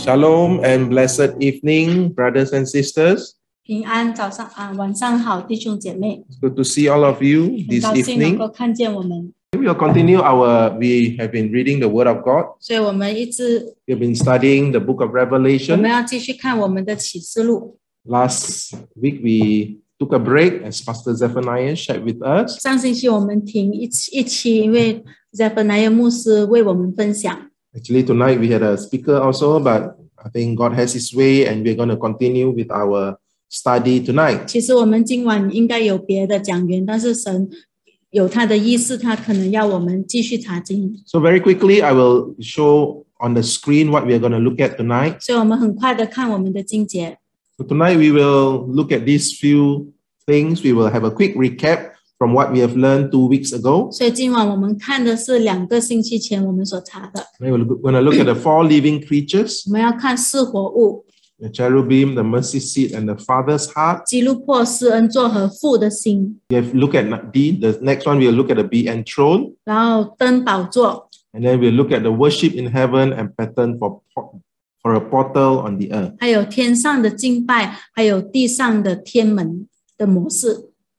Shalom and blessed evening, brothers and sisters. 平安，早上啊，晚上好，弟兄姐妹。It's good to see all of you this evening. 够看见我们，We will continue our. We have been reading the Word of God. 所以我们一直 We've been studying the Book of Revelation. 要继续看我们的启示录。Last week we took a break, as Pastor Zephaniah shared with us. Zephaniah 牧师为我们分享，Actually, tonight we had a speaker also, but I think God has His way, and we're going to continue with our study tonight. so very quickly, I will show on the screen what we are going to look at tonight. so tonight we will look at these few things. We will have a quick recap from what we have learned two weeks ago. we are going to look at the four living creatures. The cherubim, the mercy seat, and the Father's heart. 基路破施恩座和父的心。We have look at D. The next one we'll look at the and throne. 然后登宝座。And then we'll look at the worship in heaven and pattern for for a portal on the earth.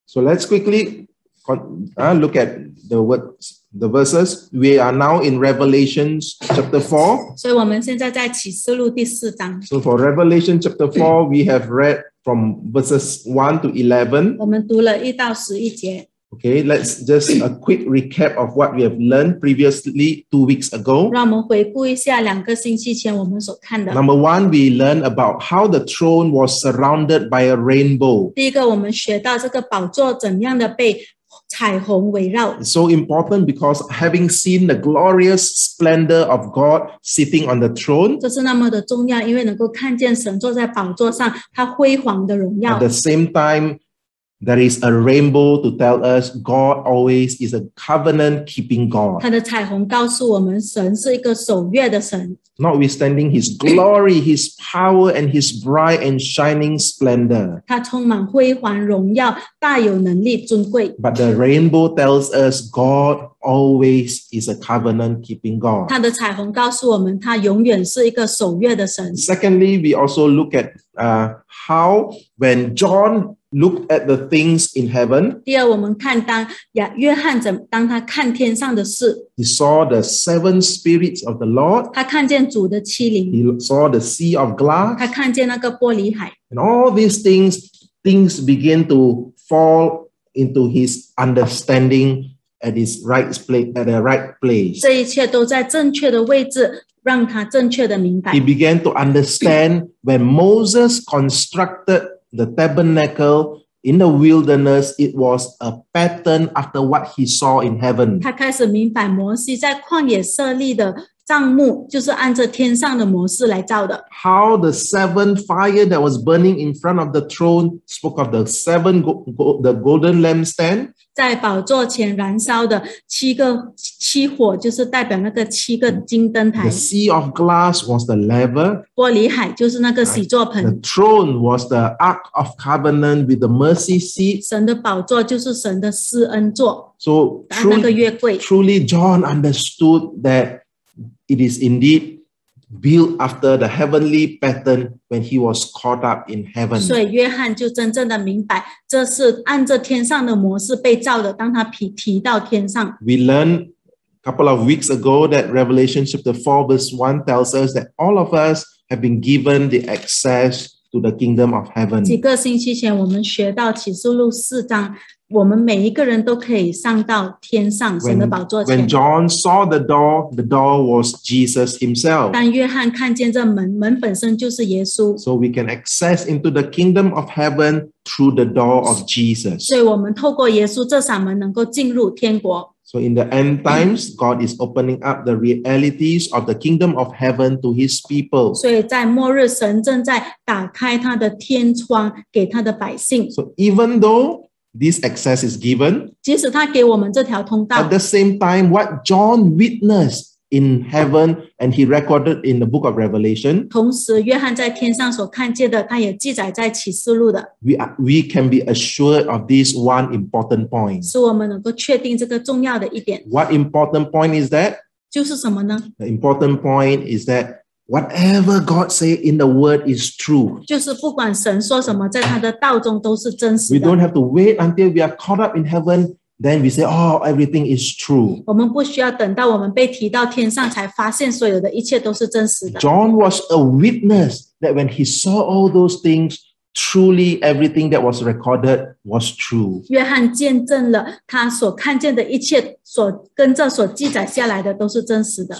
So let let's quickly uh, look at the words, the verses. We are now in Revelations chapter four. So, for Revelation chapter four, we have read from verses one to 11 Okay, 我们读了一到十一节。Okay, let's just a quick recap of what we have learned previously two weeks ago. Number one, we learned about how the throne was surrounded by a rainbow. 第一个，我们学到这个宝座怎样的被 so important because having seen the glorious splendor of God sitting on the throne, 这是那么的重要，因为能够看见神坐在宝座上，他辉煌的荣耀。at the same time, there is a rainbow to tell us God always is a covenant keeping God. 他的彩虹告诉我们，神是一个守约的神。Notwithstanding His glory, His power, and His bright and shining splendor. 他充满辉煌荣耀，大有能力尊贵。But the rainbow tells us God always is a covenant keeping God. 他的彩虹告诉我们，他永远是一个守约的神。Secondly, we also look at uh, how when John looked at the things in heaven. he saw the seven spirits of the Lord. he saw the sea of glass. and all these things, things begin to fall into his understanding at his right place. At the right place. He began to understand when Moses constructed the tabernacle in the wilderness, it was a pattern after what he saw in heaven. How the seven fire that was burning in front of the throne spoke of the seven go, go, the golden lampstand. 在宝座前燃烧的七个七火，就是代表那个七个金灯台。The sea of glass was the laver. throne was the ark of covenant with the mercy seat. 神的宝座就是神的施恩座。So truly, 那个约柜。Truly, John understood that it is indeed built after the heavenly pattern when he was caught up in heaven. So, 所以约翰就真正的明白，这是按着天上的模式被造的。当他提提到天上，We learned a couple of weeks ago that Revelation chapter four verse one tells us that all of us have been given the access to the kingdom of heaven. 几个星期前我们学到启示录四章我们每一个人都可以上到天上神的宝座 When John saw the door, the door was Jesus himself. So we can access into the kingdom of heaven through the door of Jesus. So in the end times, God is opening up the realities of the kingdom of heaven to his people. So even though this access is given. At the same time, what John witnessed in heaven and he recorded in the book of Revelation. are, we can be assured of this one important point. What important point is that? important point is that Whatever God say in the Word is true. We do not have to wait until we are caught up in heaven. Then we say, oh, everything is true. John was a witness that when he saw all those things, truly everything that was recorded was true. So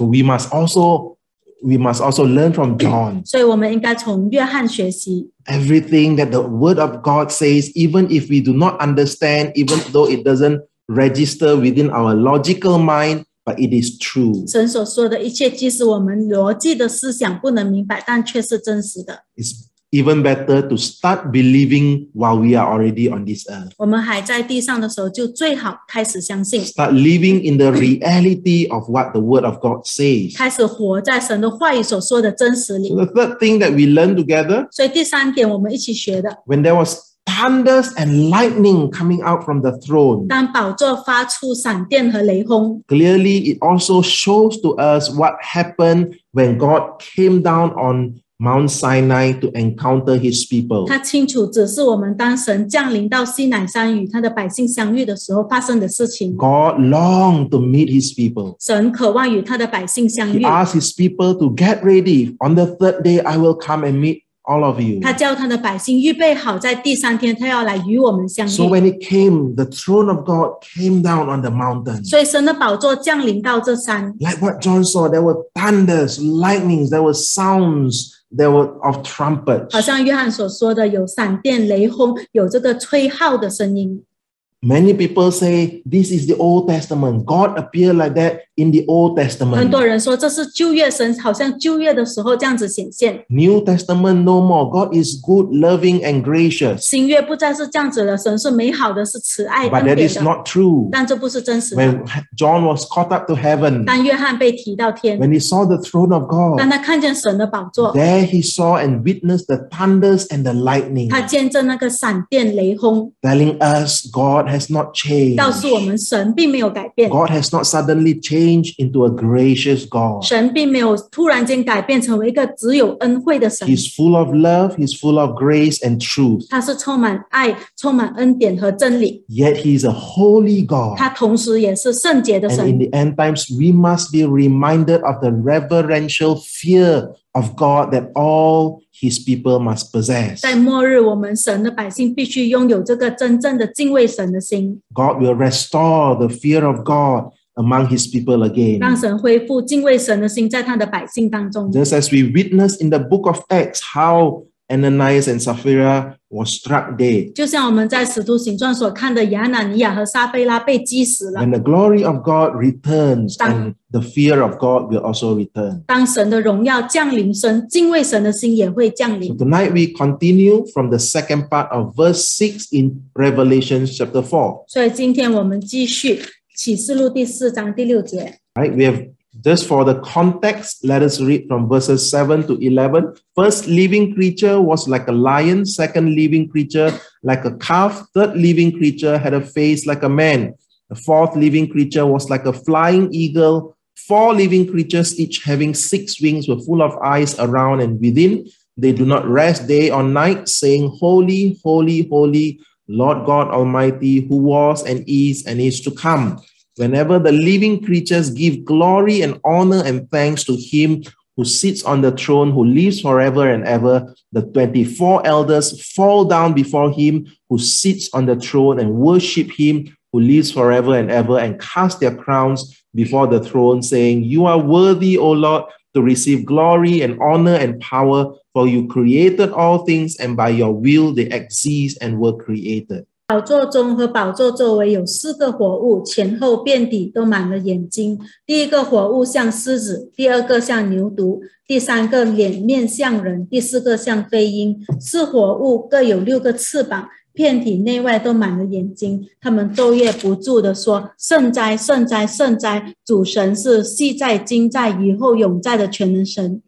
we must also we must also learn from John. Everything that the Word of God says, even if we do not understand, even though it doesn't register within our logical mind, but it is true. 神所说的一切，即使我们逻辑的思想不能明白，但却是真实的。It's even better to start believing while we are already on this earth. 我们还在地上的时候，就最好开始相信。Start living in the reality of what the Word of God says. the third thing that we learn together. 所以第三点，我们一起学的。When there was thunders and lightning coming out from the throne. Clearly, it also shows to us what happened when God came down on Mount Sinai to encounter His people. people。他清楚指示我们，当神降临到西乃山与他的百姓相遇的时候发生的事情。God longed to meet His people。神渴望与他的百姓相遇。He asked His people to get ready. On the third day, I will come and meet all of you. 他叫他的百姓预备好，在第三天他要来与我们相遇。So when it came, the throne of God came down on the mountain. 所以神的宝座降临到这山。Like what John saw, there were thunders, lightnings, there were sounds. they were of trumpets 好像约翰所说的有闪电雷轰有这个吹号的声音 Many people say this is the Old Testament. God appeared like that in the Old Testament. New Testament no more. God is good, loving, and gracious. 新约不再是这样子了，神是美好的，是慈爱 But 恩 true. John was caught up to heaven, when he saw the throne of God, there he saw and witnessed the thunders and the lightning, Telling us God has not changed. 告诉我们，神并没有改变。God has not suddenly changed into a gracious God. 神并没有突然间改变成为一个只有恩惠的神。He's full of love. He's full of grace and truth. 他是充满爱、充满恩典和真理。Yet he is a holy God. 他同时也是圣洁的神。And in the end times, we must be reminded of the reverential fear of God that all his people must possess。在末日，我们神的百姓必须拥有这个真正的敬畏神的心。God will restore the fear of God among His people again。让神恢复敬畏神的心，在他的百姓当中。Just as we witness in the book of Acts how Ananias and Sapphira were struck dead. 就像我们在《使徒行传》所看的，亚拿尼亚和撒菲拉被击死了。When the glory of God returns and the fear of God will also return. 当神的荣耀降临，神敬畏神的心也会降 So we continue from the second part of verse 6 in Revelation chapter 4. 所以今天我们继续启示录第四章第六节，Right? We have just for the context, let us read from verses 7 to 11. First living creature was like a lion. Second living creature like a calf. Third living creature had a face like a man. The fourth living creature was like a flying eagle. Four living creatures, each having six wings, were full of eyes around and within. They do not rest day or night, saying, Holy, holy, holy, Lord God Almighty, who was and is and is to come whenever the living creatures give glory and honor and thanks to him who sits on the throne, who lives forever and ever. The 24 elders fall down before him who sits on the throne and worship him who lives forever and ever and cast their crowns before the throne, saying, You are worthy, O Lord, to receive glory and honor and power, for you created all things, and by your will they exist and were created. 宝座中和宝座周围有四个火物，前后遍地都满了眼睛。第一个火物像狮子，第二个像牛犊，第三个脸面像人，第四个像飞鹰。四火物各有六个翅膀，遍体内外都满了眼睛。他们昼夜不住的说：“圣哉，圣哉，圣哉！主神是系在今在以后永在的全能神。”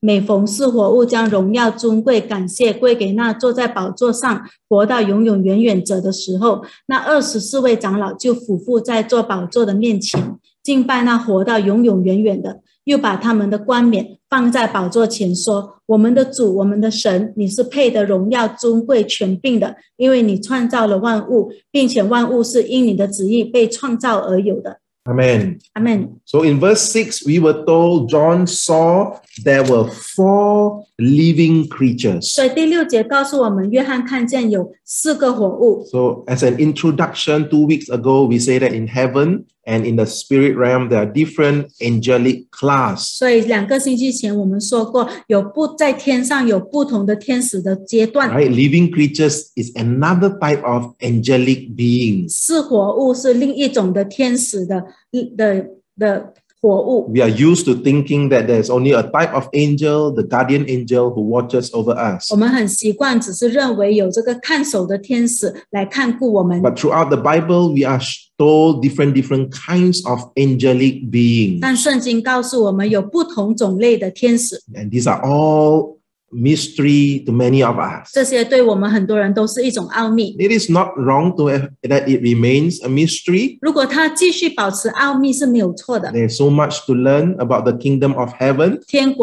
每逢是火，物，将荣耀尊贵感谢归给那坐在宝座上活到永永远远者的时候，那二十四位长老就俯伏在坐宝座的面前敬拜那活到永永远远的，又把他们的冠冕放在宝座前，说：“我们的主，我们的神，你是配得荣耀尊贵权柄的，因为你创造了万物，并且万物是因你的旨意被创造而有的。” Amen. Amen. So in verse 6, we were told John saw there were four living creatures. 所以第六节告诉我们，约翰看见有四个活物。So, as an introduction, two weeks ago, we say that in heaven and in the spirit realm, there are different angelic class. 所以两个星期前我们说过，有不在天上有不同的天使的阶段。Right, living creatures is another type of angelic beings. 四活物是另一种的天使的的的。活物。We are used to thinking that there's only a type of angel, the guardian angel who watches over us. 我们很习惯只是认为有这个看守的天使来看顾我们。But throughout the Bible, we are told different different kinds of angelic beings. 但圣经告诉我们有不同种类的天使。And these are all mystery to many of us. It is not wrong to have, that it remains a mystery. There's so much to learn about the kingdom of heaven. And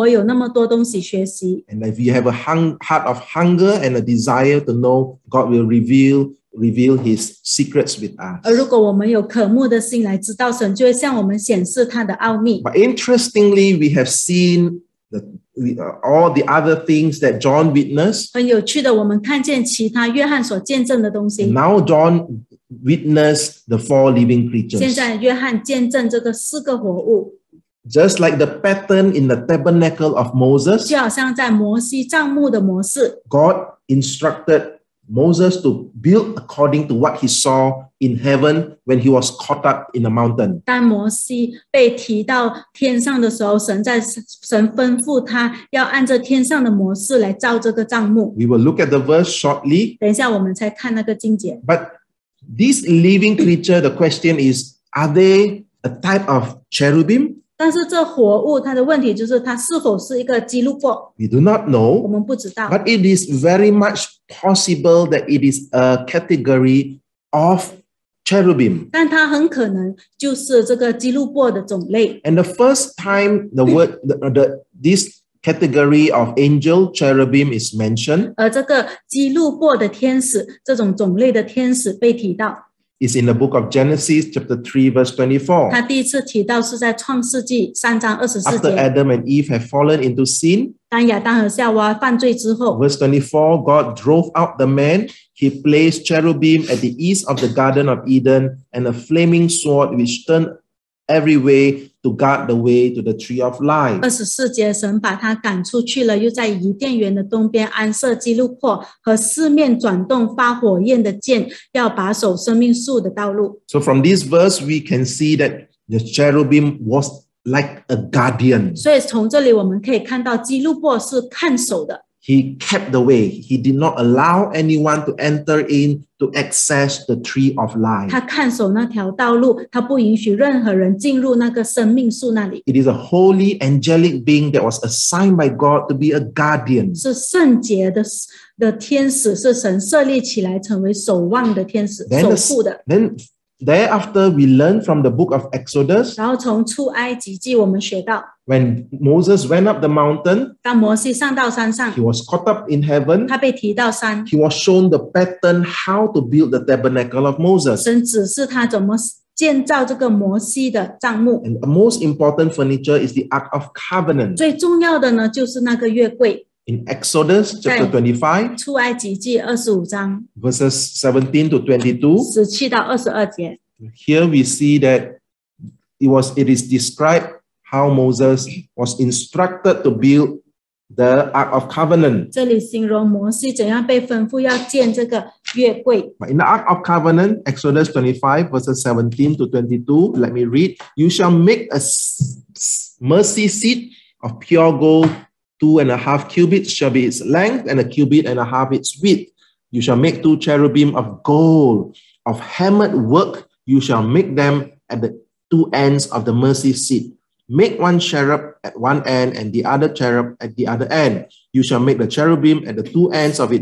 if you have a hung, heart of hunger and a desire to know, God will reveal reveal his secrets with us. But interestingly, we have seen the uh, all the other things that John witnessed. Now John witnessed the four living creatures. Just like the pattern in the tabernacle of Moses. God instructed Moses to build according to what he saw in heaven when he was caught up in a mountain. 当摩西被提到天上的时候，神在神吩咐他要按着天上的模式来造这个帐幕。We will look at the verse shortly. 等一下我们再看那个经节。But this living creature, the question is, are they a type of cherubim? 但是这活物它的问题就是它是否是一个基路伯？We do not know，我们不知道。But it is very much possible that it is a category of cherubim. And the first time the word the, the this category of angel cherubim is mentioned 而这个基路伯的天使，这种种类的天使被提到。is in the book of Genesis chapter 3 verse 24. 他第一次提到是在创世纪三章二十四节。After Adam and Eve have fallen into sin, verse 24 God drove out the man he placed cherubim at the east of the Garden of Eden and a flaming sword which turned every way to guard the way to the tree of so from this verse we can see that the cherubim was like a guardian。所以从这里我们可以看到基路破是看守的。he kept the way. He did not allow anyone to enter in to access the tree of life. It is a holy angelic being that was assigned by God to be a guardian. then thereafter we learn from the book of Exodus. 然后从出埃及记我们学到。when Moses went up the mountain, he was caught up in heaven. He was shown the pattern how to build the tabernacle of Moses. 神指示他怎么建造这个摩西的帐幕。And the most important furniture is the Ark of Covenant. in Exodus chapter 25, verses 17 to 22, here we see that it was it is described how Moses was instructed to build the Ark of Covenant. 这里形容摩西怎样被吩咐要建这个约柜。But in the Ark of Covenant, Exodus 25, verses 17 to 22, let me read. You shall make a mercy seat of pure gold, two and a half cubits shall be its length, and a cubit and a half its width. You shall make two cherubim of gold, of hammered work. You shall make them at the two ends of the mercy seat. Make one cherub at one end and the other cherub at the other end. You shall make the cherubim at the two ends of it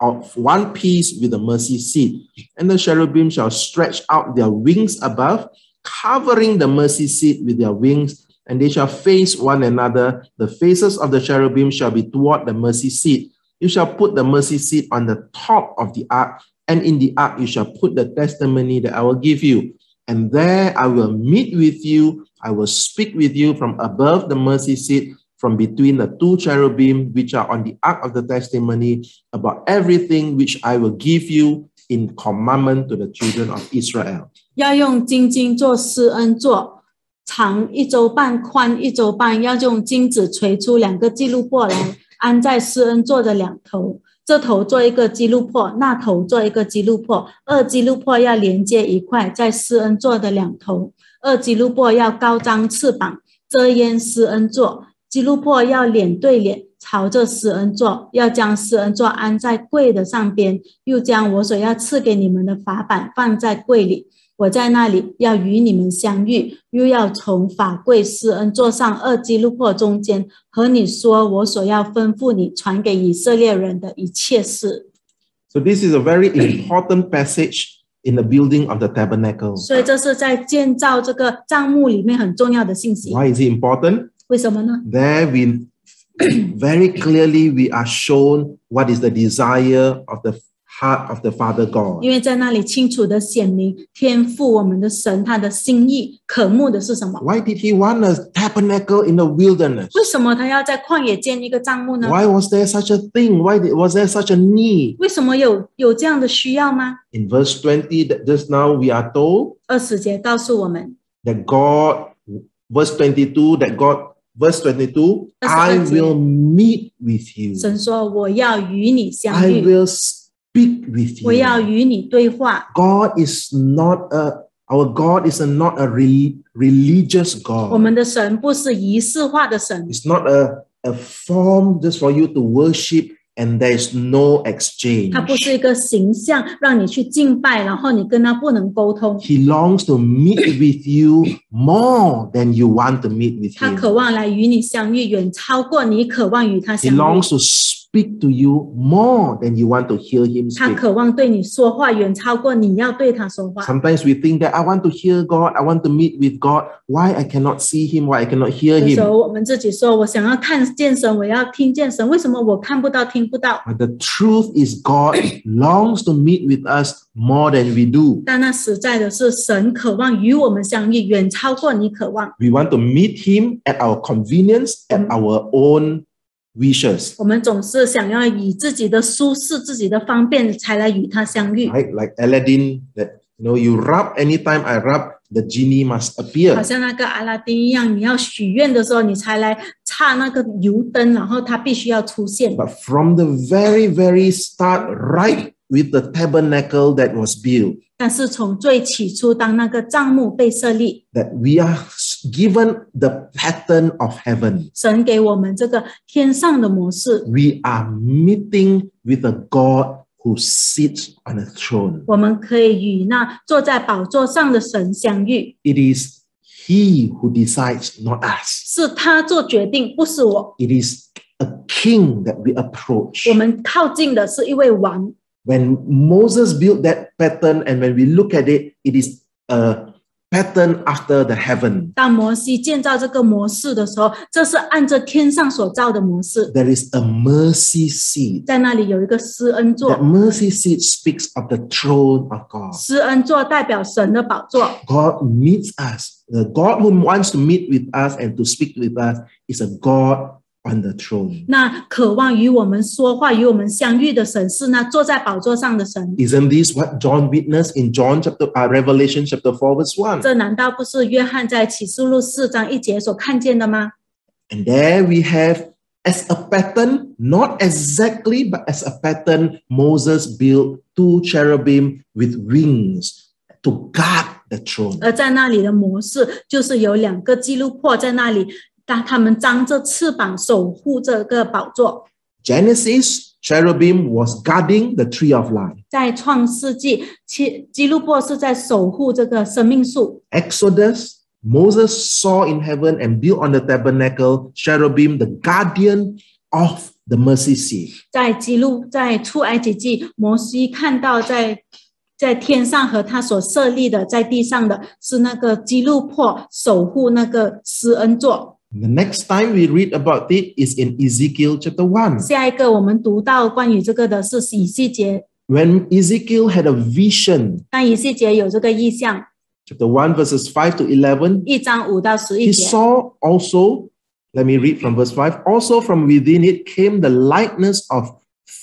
of one piece with the mercy seat. And the cherubim shall stretch out their wings above, covering the mercy seat with their wings, and they shall face one another. The faces of the cherubim shall be toward the mercy seat. You shall put the mercy seat on the top of the ark, and in the ark you shall put the testimony that I will give you. And there I will meet with you, I will speak with you from above the mercy seat, from between the two cherubim which are on the ark of the testimony, about everything which I will give you in commandment to the children of Israel。要用金经做施恩座，长一周半，宽一周半，要用金子锤出两个记录破来，安在施恩座的两头。这头做一个基路破，那头做一个基路破，二基路破要连接一块，在施恩座的两头。二基路伯要高张翅膀遮掩施恩座，基路伯要脸对脸朝着施恩座，要将施恩座安在柜的上边，又将我所要赐给你们的法板放在柜里。我在那里要与你们相遇，又要从法柜施恩座上二基路伯中间和你说我所要吩咐你传给以色列人的一切事。So this is a very important passage. in the building of the tabernacle. 所以这是在建造这个帐幕里面很重要的信息。Why is it important? 为什么呢 There we very clearly we are shown what is the desire of the heart of the Father God. Why did He want a tabernacle in the wilderness? Why was there such a thing? Why did, was there such a need? in verse twenty, that just now we are told 二十节告诉我们 that God, verse twenty-two, that God. Verse twenty two, I will meet with you. 神说：“我要与你相 I 遇 will speak with you. God is not a our God is a, not a re, religious God. It's not a, a form just for you to worship and there is no exchange. He longs to meet with you more than you want to meet with him. He 相遇。longs to speak to you more than you want to hear him speak. we think that I want to hear God, I want to meet with God. Why I cannot see him? Why I cannot hear him? 有时候我们自己说，我想要看见神，我要听见神，为什么我看不到、听不到？But the truth is, God longs to meet with us more than we do. We want to meet Him at our convenience, at mm. our own 我们总是想要以自己的舒适、自己的方便，才来与他相遇。Right, like Aladdin, that you know, you rub any time I rub, the genie must appear。好像那个阿拉丁一样，你要许愿的时候，你才来擦那个油灯，然后它必须要出现。But from the very, very start, right with the tabernacle that was built。但是从最起初，当那个帐幕被设立，that we are given the pattern of heaven. We are meeting with a God who sits on a throne. It is He who decides, not us. It is a king that we approach. When Moses built that pattern, and when we look at it, it is a pattern after the heaven. There is a mercy seat. mercy seat speaks of the throne of God. 施恩座代表神的宝座。God meets us. The God who wants to meet with us and to speak with us is a God on the throne. 那渴望与我们说话、与我们相遇的神是那坐在宝座上的神。Isn't this what John witnessed in John chapter uh, Revelation chapter four verse one? there we have as a pattern, not exactly, but as a pattern, Moses built two cherubim with wings to guard the throne. 让他们张着翅膀守护这个宝座。Genesis, cherubim was guarding the tree of life。在创世纪，基基路伯是在守护这个生命树。Exodus, Moses saw in heaven and built on the tabernacle cherubim, the guardian of the mercy seat。在基路，在出埃及记，摩西看到在在天上和他所设立的在地上的，是那个基路破守护那个施恩座。The next time we read about it is in Ezekiel chapter 1. When Ezekiel had a vision, Chapter 1, verses 5 to 11, 一章五到十一 he saw also, let me read from verse 5 also from within it came the likeness of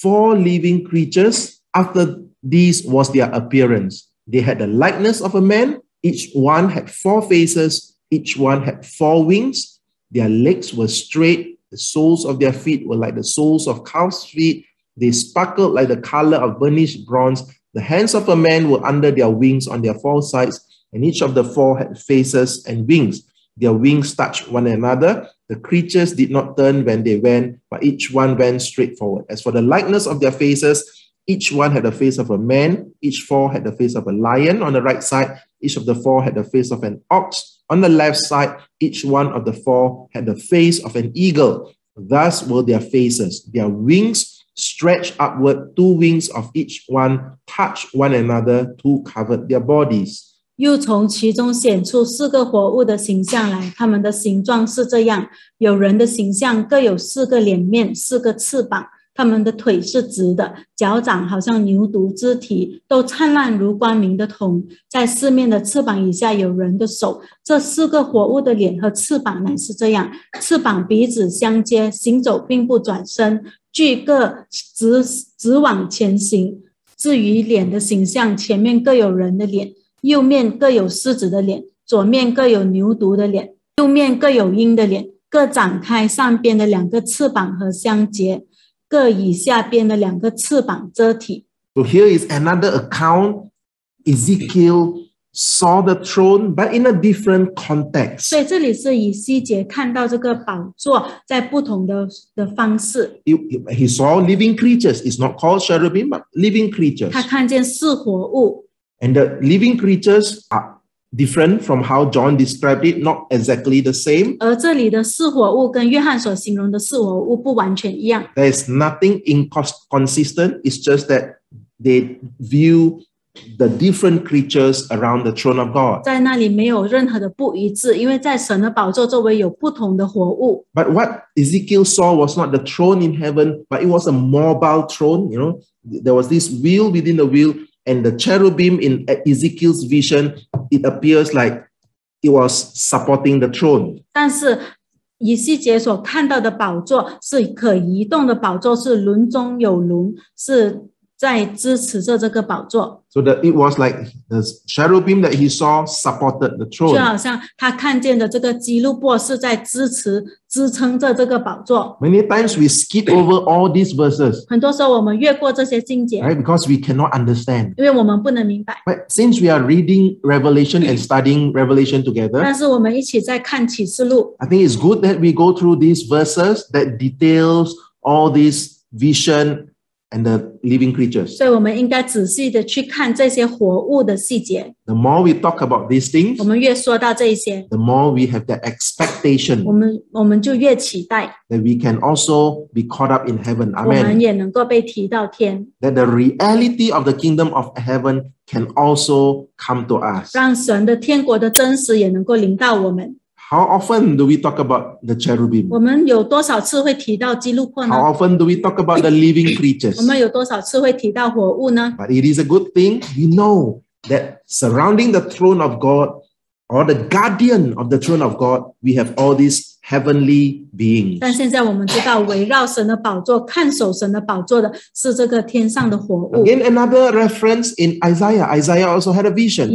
four living creatures. After these was their appearance. They had the likeness of a man, each one had four faces, each one had four wings. Their legs were straight, the soles of their feet were like the soles of calves' feet. They sparkled like the color of burnished bronze. The hands of a man were under their wings on their four sides, and each of the four had faces and wings. Their wings touched one another. The creatures did not turn when they went, but each one went straight forward. As for the likeness of their faces, each one had the face of a man, each four had the face of a lion on the right side, each of the four had the face of an ox on the left side, each one of the four had the face of an eagle. Thus were their faces. Their wings stretched upward. Two wings of each one touched one another. to cover their bodies. 又从其中显出四个活物的形象来，它们的形状是这样：有人的形象，各有四个脸面，四个翅膀。他们的腿是直的，脚掌好像牛犊之体，都灿烂如光明的铜。在四面的翅膀以下有人的手。这四个活物的脸和翅膀乃是这样：翅膀鼻子相接，行走并不转身，俱各直直往前行。至于脸的形象，前面各有人的脸，右面各有狮子的脸，左面各有牛犊的脸，右面各有鹰的脸，各展开上边的两个翅膀和相结。各以下边的两个翅膀遮体。So here is another account. Ezekiel saw the throne, but in a different context. 所以这里是以西结看到这个宝座，在不同的的方式。He, he saw living creatures. It's not called cherubim, but living creatures. 他看见四活物。And the living creatures are different from how John described it, not exactly the same. There is nothing inconsistent. It's just that they view the different creatures around the throne of God. But what Ezekiel saw was not the throne in heaven, but it was a mobile throne. You know, there was this wheel within the wheel and the cherubim in Ezekiel's vision, it appears like it was supporting the throne. 但是以西结所看到的宝座是可移动的宝座，是轮中有轮，是在支持着这个宝座。So that it was like the cherubim that he saw supported the throne. times we skip over all these verses. because we cannot understand. since we are reading Revelation and studying Revelation together. think it's good that we go through these verses that details all these vision and the living creatures. The more we talk about these things, the more we have the expectation that we can also be caught up in heaven. 我们 Amen. 也能够被提到天，That the reality of the kingdom of heaven can also come to us. How often do we talk about the cherubim? How often do we talk about the living creatures? But it is a good thing we know that surrounding the throne of God or the guardian of the throne of God, we have all these heavenly beings. 但现在我们知道，围绕神的宝座、看守神的宝座的是这个天上的活物。Again, another reference in Isaiah. Isaiah also had a vision.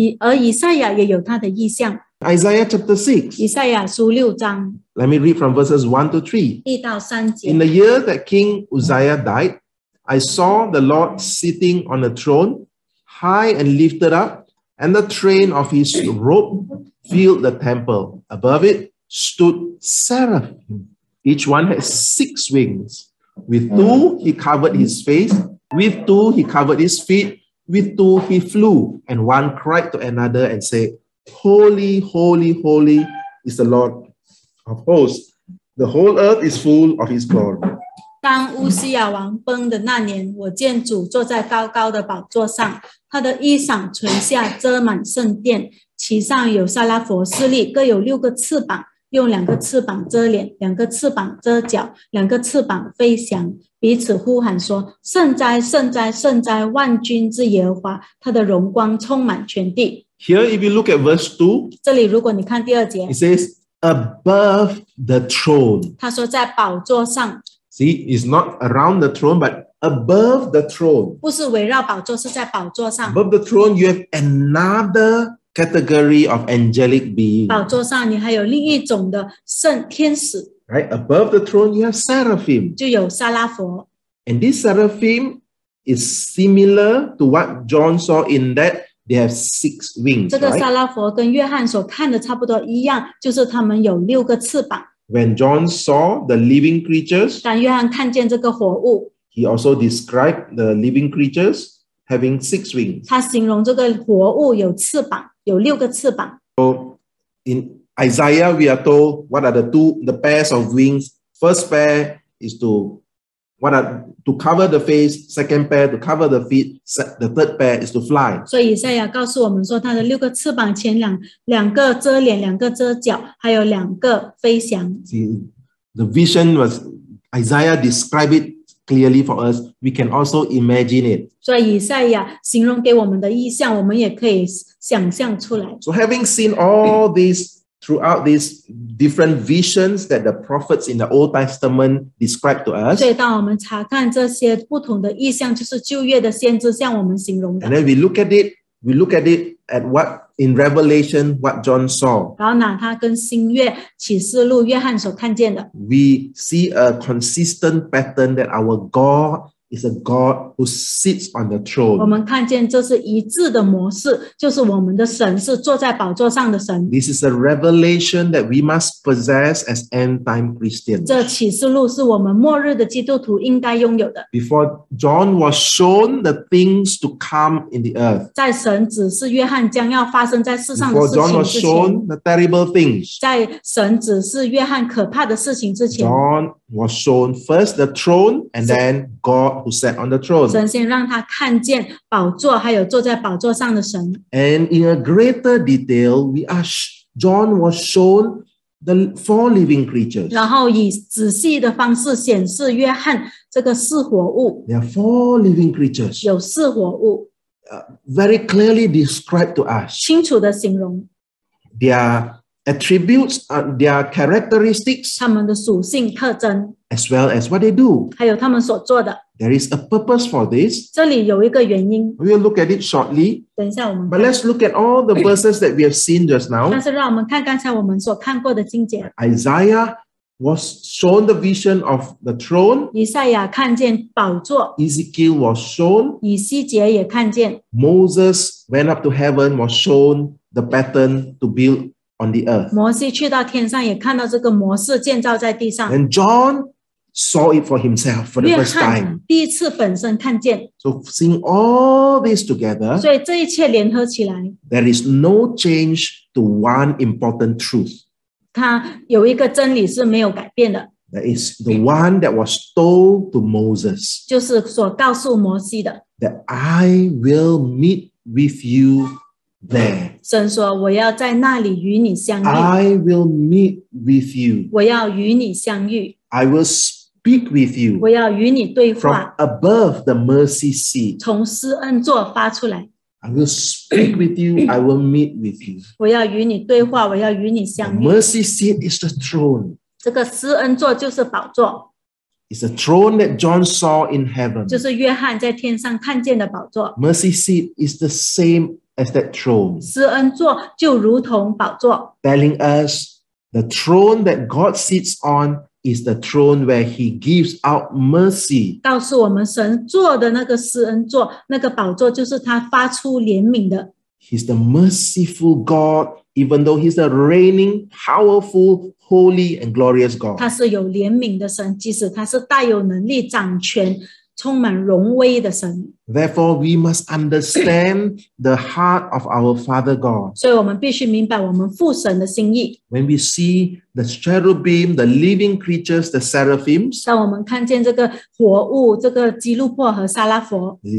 Isaiah chapter 6. 以赛亚书六章 Let me read from verses 1 to 3. 一到三 In the year that King Uzziah died, I saw the Lord sitting on a throne, high and lifted up, and the train of his robe filled the temple. Above it stood seraphim. Each one had six wings. With two, he covered his face. With two, he covered his feet. With two, he flew. And one cried to another and said, Holy, holy, holy is the Lord of hosts. The whole earth is full of His glory. 当乌西亚王崩的那年，我见主坐在高高的宝座上，他的衣裳垂下，遮满圣殿。其上有沙拉佛势力，各有六个翅膀，用两个翅膀遮脸，两个翅膀遮脚，两个翅膀飞翔，彼此呼喊说：“圣哉，圣哉，圣哉！万军之耶和华。”他的荣光充满全地。Here, if you look at verse 2, 这里如果你看第二节 it says, above the throne. See, it's not around the throne, but above the throne. 不是围绕宝座，是在宝座上。Above the throne, you have another category of angelic being. Right Above the throne, you have seraphim. And this seraphim is similar to what John saw in that they have six wings. 这个撒拉佛跟约翰所看的差不多一样，就是他们有六个翅膀。When John saw the living creatures, he also described the living creatures having six wings. So in Isaiah, we are told what are the two the pairs of wings. First pair is to what are to cover the face? Second pair to cover the feet. The third pair is to fly. 所以以赛亚告诉我们说，他的六个翅膀前两两个遮脸，两个遮脚，还有两个飞翔。See, the vision was Isaiah described it clearly for us. We can also imagine it. 所以以赛亚形容给我们的意象，我们也可以想象出来。So having seen all these throughout these different visions that the prophets in the Old Testament describe to us. And then we look at it, we look at it at what in Revelation, what John saw. We see a consistent pattern that our God is a God who sits on the throne. this is a revelation that we must possess as end-time Christians. 这启示录是我们末日的基督徒应该拥有的。Before John was shown the things to come in the earth. was shown the terrible things was shown first the throne and then God who sat on the throne. And in a greater detail, we are John was shown the four living creatures. there are four living creatures. 有四活物。Uh, very clearly described to us. 清楚的形容。They are attributes, uh, their characteristics, as well as what they do. there is a purpose for this. we will look at it shortly, but let us look at all the verses that we have seen just now. isaiah was shown the vision of the throne, 以赛亚看见宝座，Ezekiel was shown, went up to heaven, was shown the pattern to build on the earth. And John saw it for himself for the first time. 第一次本身看见，So seeing all this together, 所以这一切联合起来，there is no change to one important truth. That is the one that was told to Moses That I will meet with you there. I will meet with you. 我要与你相遇。I will speak with you. 我要与你对 From 话，above the mercy seat. 从施恩座发出来。I will speak with you. I will meet with you. 我要与你对话，我要与你 The 相遇。mercy seat is the throne. 这个施恩座就是宝座，it's a throne that John saw in heaven. Mercy seat is the same as that throne. Telling us the throne that God sits on is the throne where he gives out mercy. He's the merciful God even though he's a reigning, powerful, holy, and glorious God. Therefore, we must understand the heart of our Father God. When we see the cherubim, the living creatures, the seraphims,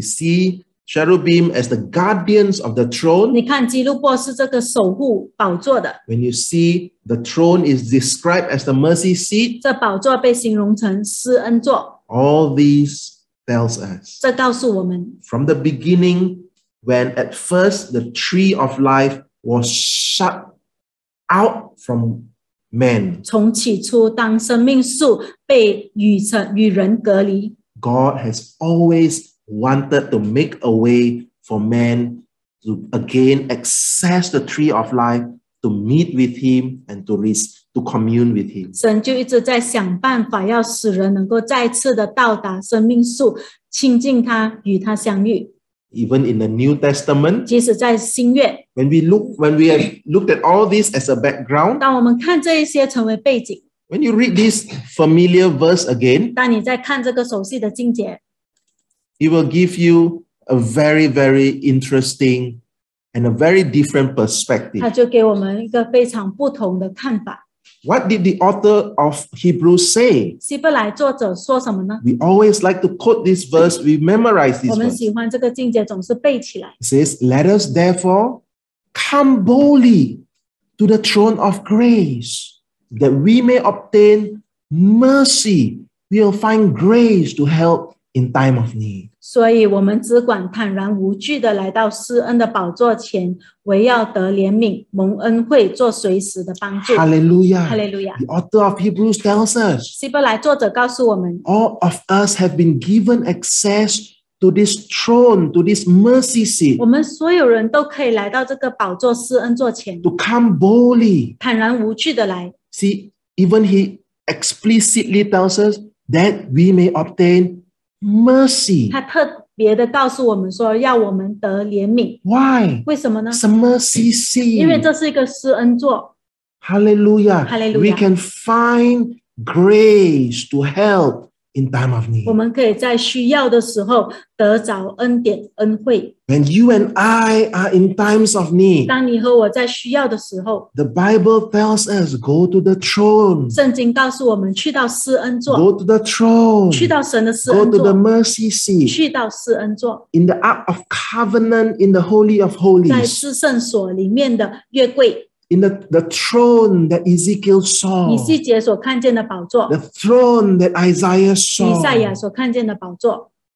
see Cherubim as the guardians of the throne. When you see the throne is described as the mercy seat. all these tells us. from the beginning, when at first the tree of life was shut out from man. God has always wanted to make a way for man to again access the tree of life to meet with him and to reach to commune with him. even in the New Testament，即使在新约，When we look, when we have looked at all this as a background，当我们看这一些成为背景。When you read this familiar verse again，当你在看这个熟悉的经节 it will give you a very, very interesting and a very different perspective. What did the author of Hebrews say? We always like to quote this verse. We memorize this. says, "Let us therefore come boldly to the throne of grace, that we may obtain mercy. We will find grace to help in time of need, need。所以，我们只管坦然无惧的来到施恩的宝座前，唯要得怜悯、蒙恩惠，做随时的帮助。Hallelujah! Hallelujah! The author of Hebrews tells us. 希伯来作者告诉我们，All of us have been given access. to this throne, to this mercy seat. 我们所有人都可以来到这个宝座施恩座前。To come boldly. even he explicitly tells us that we may obtain mercy。他特别的告诉我们说，要我们得怜悯。Why？为什么呢？It's a mercy seat。因为这是一个施恩座。Hallelujah。Hallelujah。We can find grace to help in time of need. 我们可以在需要的时候得着恩典恩惠。When you and I are in times of need, 当你和我在需要的时候，the Bible tells us go to the throne. 圣经告诉我们去到施恩座。Go to the throne. 去到神的施恩座。Go to the mercy seat. 去到施恩座。In the ark of covenant, in the holy of holies. 在至圣所里面的月柜。in the, the throne that Ezekiel saw. 以西结所看见的宝座。The throne that Isaiah saw.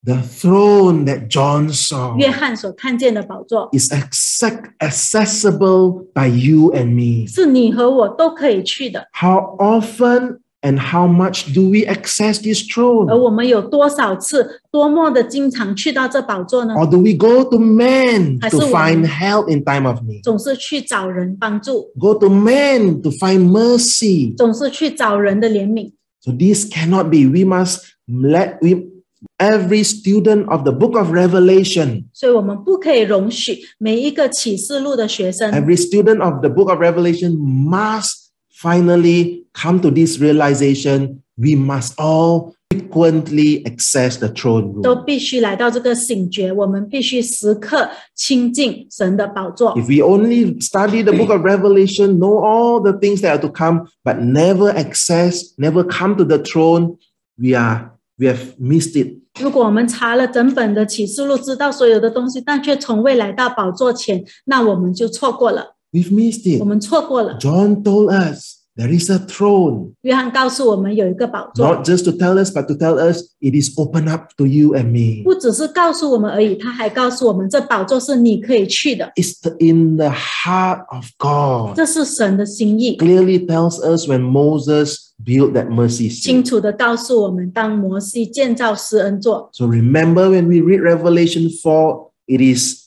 the throne that John saw 约翰所看见的宝座，is accessible by you and me. 是你和我都可以去的。How often and how much do we access this throne? Or do we go to men to find help in time of need? go to men to find mercy. 总是去找人的怜悯？So this cannot be. We must let we every student of the book of Revelation, Every student of the book of Revelation must finally come to this realization we must all frequently access the throne room. we only study the book of Revelation, know all the things that are to come, but never access, never come to the throne, we are we have missed it. 如果我们查了整本的启示录，知道所有的东西，但却从未来到宝座前，那我们就错过了。We've missed it. 我们错过了。John told us there is a throne. 约翰告诉我们有一个宝座，Not just to tell us, but to tell us it is open up to you and me. 不只是告诉我们而已，他还告诉我们这宝座是你可以去的，It's the- in the heart of God. 这是神的心意。Clearly tells us when Moses built that mercy seat. 清楚的告诉我们当摩西建造施恩座。So remember when we read Revelation 4, it is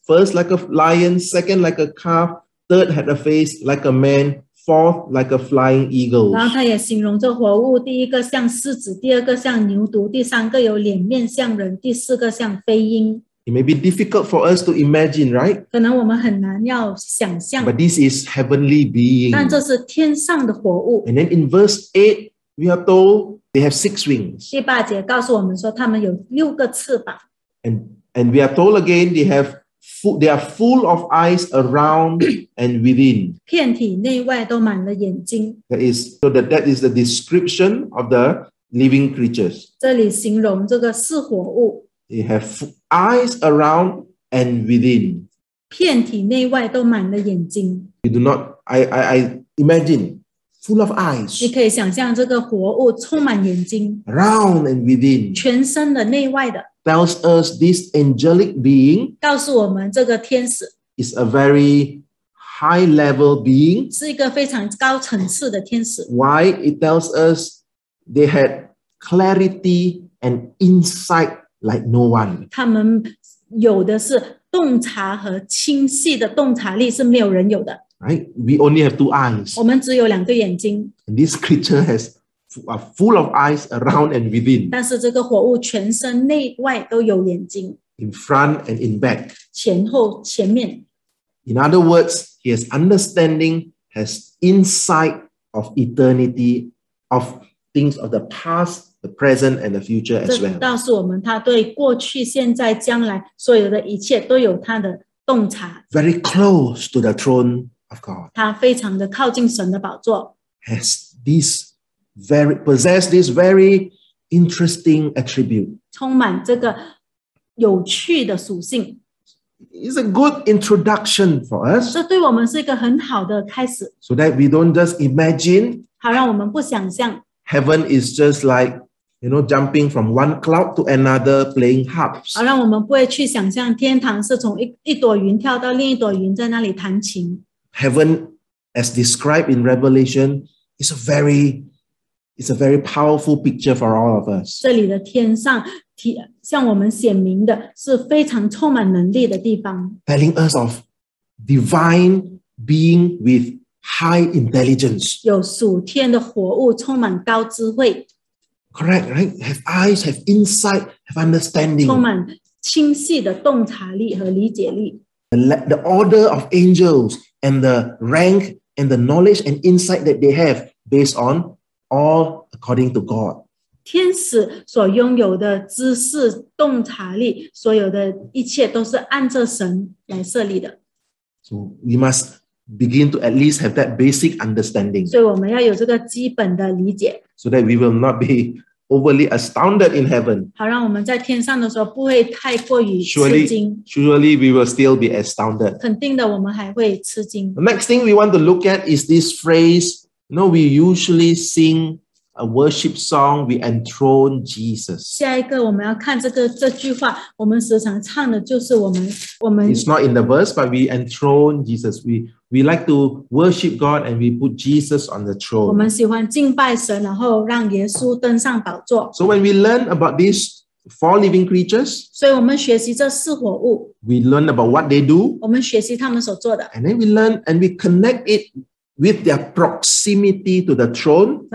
First, like a lion, second, like a calf, third had a face like a man, fourth like a flying eagle. 然后他也形容这活物，第一个像狮子，第二个像牛犊，第三个有脸面像人，第四个像飞鹰。It may be difficult for us to imagine, right? But this is heavenly being. And then in verse eight, we are told they have six wings. and we are told again they have full, they are full of eyes around and within. 片体内外都满了眼睛。That is so that that is the description of the living creatures. 这里形容这个四活物。They have eyes around and within. 片体内外都满了眼睛。You do not. I I I imagine full of eyes. 你可以想象这个活物充满眼睛，round and within, 全身的、内外的，tells us this angelic being 告诉我们这个天使 is a very high level being. 是一个非常高层次的天使。Why? It tells us they had clarity and insight like no one. 他们有的是洞察和清晰的洞察力是没有人有的。right? We only have two eyes. 我们只有两个眼睛。And this creature has are full of eyes around and within. In front and in back. In other words, he has understanding, has insight of eternity, of things of the past, the present, and the future as well. Very close to the throne of God. 他非常的靠近神的宝座。Has this very possess this very interesting attribute. 充满这个有趣的属性。It's a good introduction for us. So that we don't just imagine. Heaven is just like you know jumping from one cloud to another, playing harps. 好，让我们不会去想象天堂是从一一朵云跳到另一朵云，在那里弹琴。heaven as described in Revelation is a very it's a very powerful picture for all of us. telling us of divine being with high intelligence. correct right? Have eyes, have insight, have understanding. the order of angels and the rank and the knowledge and insight that they have based on all according to God. 天使所拥有的知识、洞察力，所有的一切都是按照神来设立的。So we must begin to at least have that basic understanding. 所以我们要有这个基本的理解。So that we will not be overly astounded in heaven. Surely, Surely, we will still be astounded. The next thing we want to look at is this phrase. You know, we usually sing a worship song, we enthrone Jesus. It's not in the verse, but we enthrone Jesus. We we like to worship God and we put Jesus on the throne. So when we learn about these four living creatures, we learn about what they do, And then we learn and we connect it with their proximity to the throne.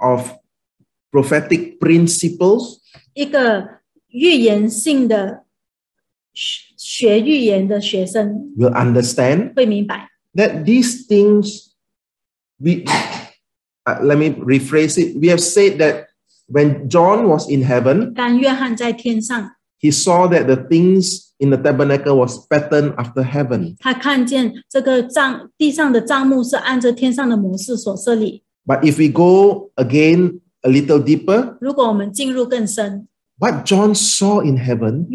of prophetic principles. 一个预言性的学预言的学生 will understand That these things we uh, let me rephrase it we have said that when john was in heaven saw that the things in the tabernacle was patterned after heaven But if we go again a little deeper what John saw in heaven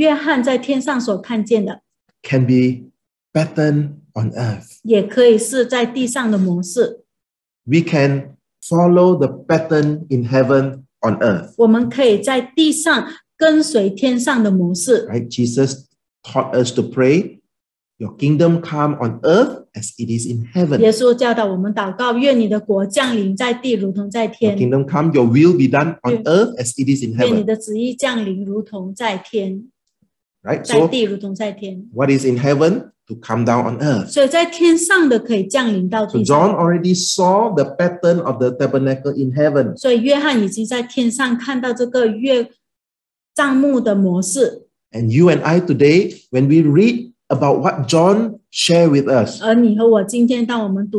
can be patterned on earth. We can follow the pattern in heaven on earth. Right, Jesus taught us to pray. Your kingdom come on earth as it is in heaven. 耶稣教导我们祷告，愿你的国降临在地，如同在 Your come, your will be done on earth as it is in 愿你 heaven. 的旨意降临，如同在天，Right? So, 地如同在天。what is in heaven to come down on earth? 所以在天上的可以降临到 So, already saw the pattern of the tabernacle in heaven. 所以约翰已经在天上看到这个月账目的模式。And you and I today, when we read about what John shared with us. About the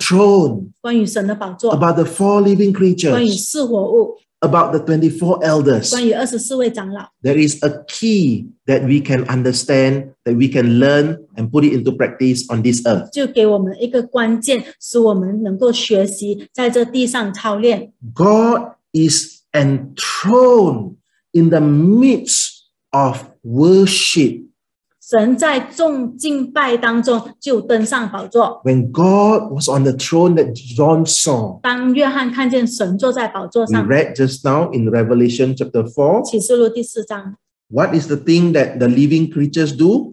throne, About the four living creatures, About the 24 elders. There is a key that we can understand, that we can learn and put it into practice on this earth. God is enthroned in the midst of worship. When God was on the throne that John saw, 当约翰看见神坐在宝座 we just now in Revelation chapter 4, 启示录第四章 what is the thing that the living creatures do?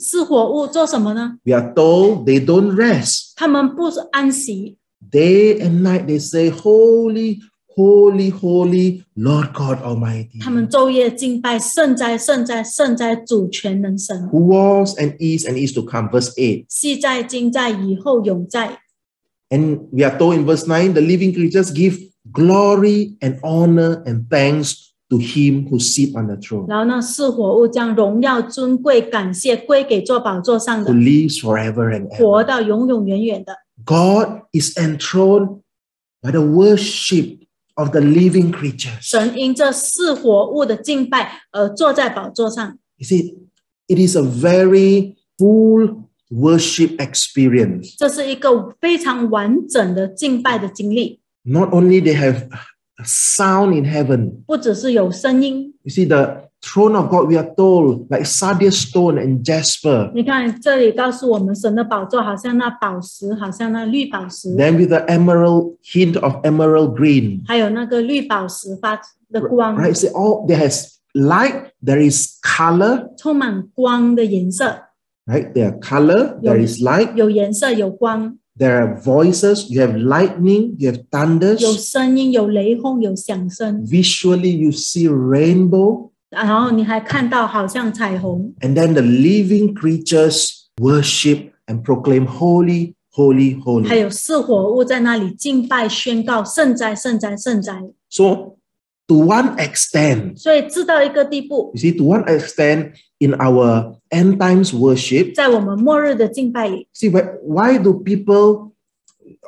We are told they don't rest. day and night they say, Holy, Holy, Holy, Lord God Almighty. was and is and is to come. Verse eight. 是在、今在、以后永在。And we are told in verse nine, the living creatures give glory and honor and thanks to Him who sits on the throne. 然后呢，四活物将荣耀、尊贵、感谢归给坐宝座上的 Who，lives forever and ever. 到永永远远的。God is enthroned by the worship of the living creatures. 神因这四活物的敬拜而坐在宝座上。You see, it is a very full worship experience. 这是一个非常完整的敬拜的经历。Not only they have sound in heaven. 不只是有声音。You see the throne of God, we are told, like sardius stone and jasper. Then with the emerald hint of emerald green, 还有那个绿宝石发的光，right? all there has light, there is color, Right, There are color, there is light, there are voices, you have lightning, you have 有 thunders. visually, you see rainbow. 然后你还看到好像彩虹。And then the living creatures worship and proclaim holy, holy, holy. 还有四活物在那里敬拜、宣告圣哉、圣哉、圣哉。So to one extent, 所以至到一个地步 you，see, to one extent, in our end times worship, 在我们末日的敬拜里，see, why do people,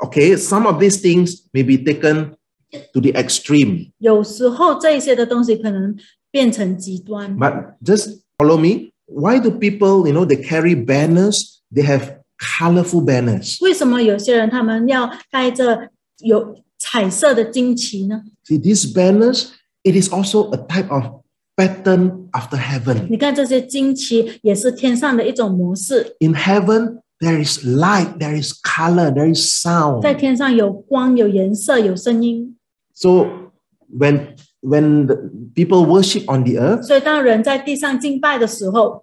okay, some of these things may be taken to the extreme. 有时候这一些的东西可能 but just follow me. Why do people, you know, they carry banners? They have colorful banners. See these banners. It is also a type of pattern after heaven. In heaven, there is light, there is color, there is sound. So when when the people worship on the earth.